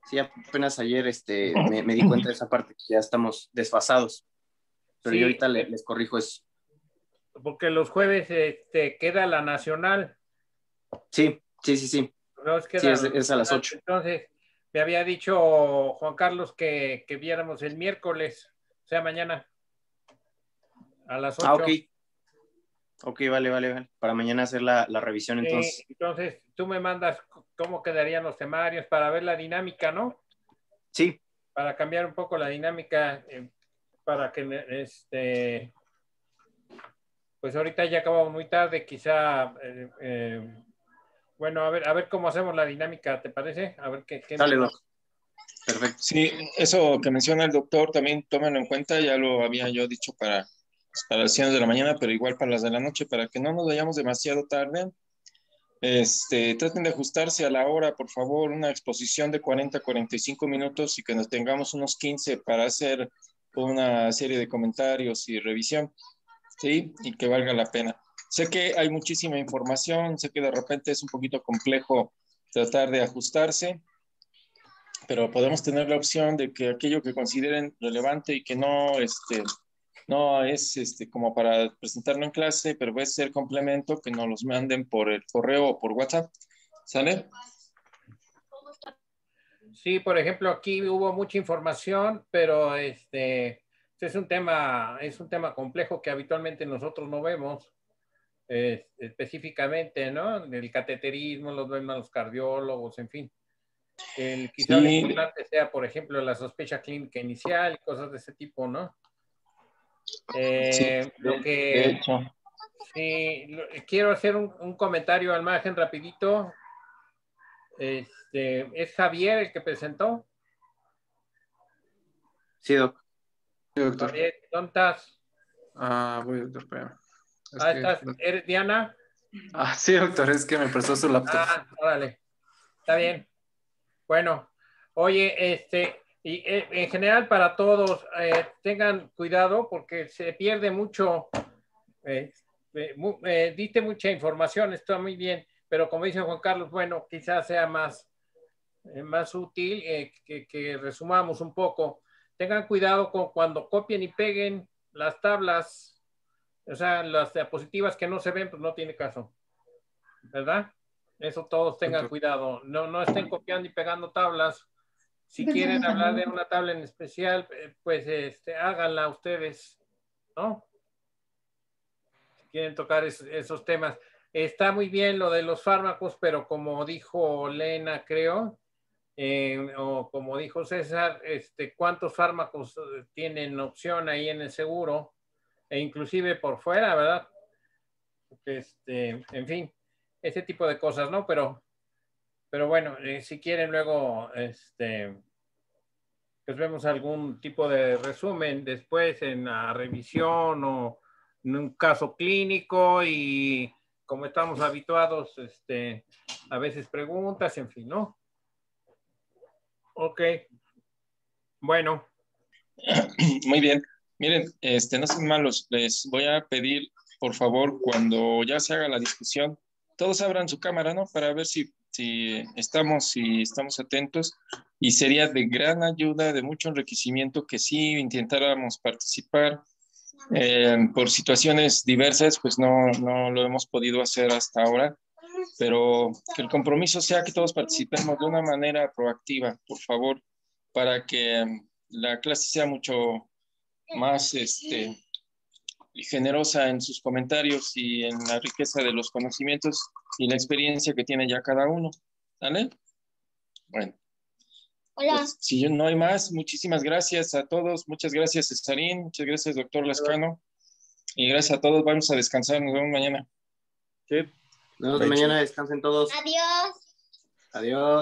Sí, apenas ayer este, me, di cuenta de esa parte, que ya estamos desfasados. Pero yo ahorita les corrijo eso. Porque los jueves este, queda la nacional. Sí, sí, sí, sí. es, a las 8. Entonces, me había dicho Juan Carlos que, viéramos el miércoles, o sea, mañana, a las 8. Ah, ok. Ok, vale, vale, vale. Para mañana hacer la, revisión, entonces. Entonces, tú me mandas cómo quedarían los temarios para ver la dinámica, ¿no? Sí. Para cambiar un poco la dinámica, eh, para que este. Pues ahorita ya acabamos muy tarde, quizá eh, eh, bueno, a ver, a ver cómo hacemos la dinámica, ¿te parece? A ver qué. qué Dale, Perfecto. Sí, eso que menciona el doctor también tómenlo en cuenta, ya lo había yo dicho para, para las 100 de la mañana, pero igual para las de la noche, para que no nos vayamos demasiado tarde. Este, traten de ajustarse a la hora, por favor, una exposición de 40 45 minutos y que nos tengamos unos 15 para hacer una serie de comentarios y revisión, ¿sí? Y que valga la pena. Sé que hay muchísima información, sé que de repente es un poquito complejo tratar de ajustarse, pero podemos tener la opción de que aquello que consideren relevante y que no, este, no es este, como para presentarlo en clase, pero puede ser complemento que nos los manden por el correo o por WhatsApp. ¿Sale? Sí, por ejemplo, aquí hubo mucha información, pero este, este es un tema, es un tema complejo que habitualmente nosotros no vemos específicamente, ¿no? El cateterismo, los ven los cardiólogos, en fin. El, quizá lo importante sea, por ejemplo, la sospecha clínica inicial, cosas de ese tipo, ¿no? Eh, lo que, Sí, quiero hacer un, comentario al margen rapidito. Este, ¿Es Javier el que presentó? Sí, doctor. sí doctor. Javier, ¿dónde estás? Ah, voy, doctor, Ah, Diana? Ah, sí, doctor, es que me prestó su laptop. Ah, dale. Está bien. Bueno, oye, este, y eh, en general para todos, eh, tengan cuidado porque se pierde mucho, este, eh, diste mucha información, está muy bien, pero como dice Juan Carlos, bueno, quizás sea más, eh, más útil que, que resumamos un poco. Tengan cuidado con cuando copien y peguen las tablas o sea, las diapositivas que no se ven, pues no tiene caso. ¿Verdad? Eso todos tengan cuidado. No, no estén copiando y pegando tablas. Si quieren hablar de una tabla en especial, eh, pues este, háganla ustedes, ¿no? Si quieren tocar esos temas. Está muy bien lo de los fármacos, pero como dijo Lena, creo, eh, o como dijo César, este, ¿cuántos fármacos eh, tienen opción ahí en el seguro? e inclusive por fuera, ¿verdad? Este, en fin, ese tipo de cosas, ¿no? Pero, pero bueno, eh, si quieren luego, este, pues vemos algún tipo de resumen después en la revisión o en un caso clínico y como estamos habituados, este, a veces preguntas, en fin, ¿no? Ok. Bueno. Muy bien. Miren, este, no sean malos, les voy a pedir, por favor, cuando ya se haga la discusión, todos abran su cámara, ¿no? Para ver si, estamos, si estamos atentos. Y sería de gran ayuda, de mucho enriquecimiento que sí intentáramos participar. Eh, por situaciones diversas, pues no, no lo hemos podido hacer hasta ahora, pero que el compromiso sea que todos participemos de una manera proactiva, por favor, para que em, la clase sea mucho más este, generosa en sus comentarios y en la riqueza de los conocimientos y la experiencia que tiene ya cada uno. ¿Sale? Bueno. Hola. Pues, si no hay más, muchísimas gracias a todos. Muchas gracias, Cesarín. Muchas gracias, doctor Lascano. Y gracias a todos. Vamos a descansar. Nos vemos mañana. Sí. Nos vemos mañana. Descansen todos. Adiós. Adiós.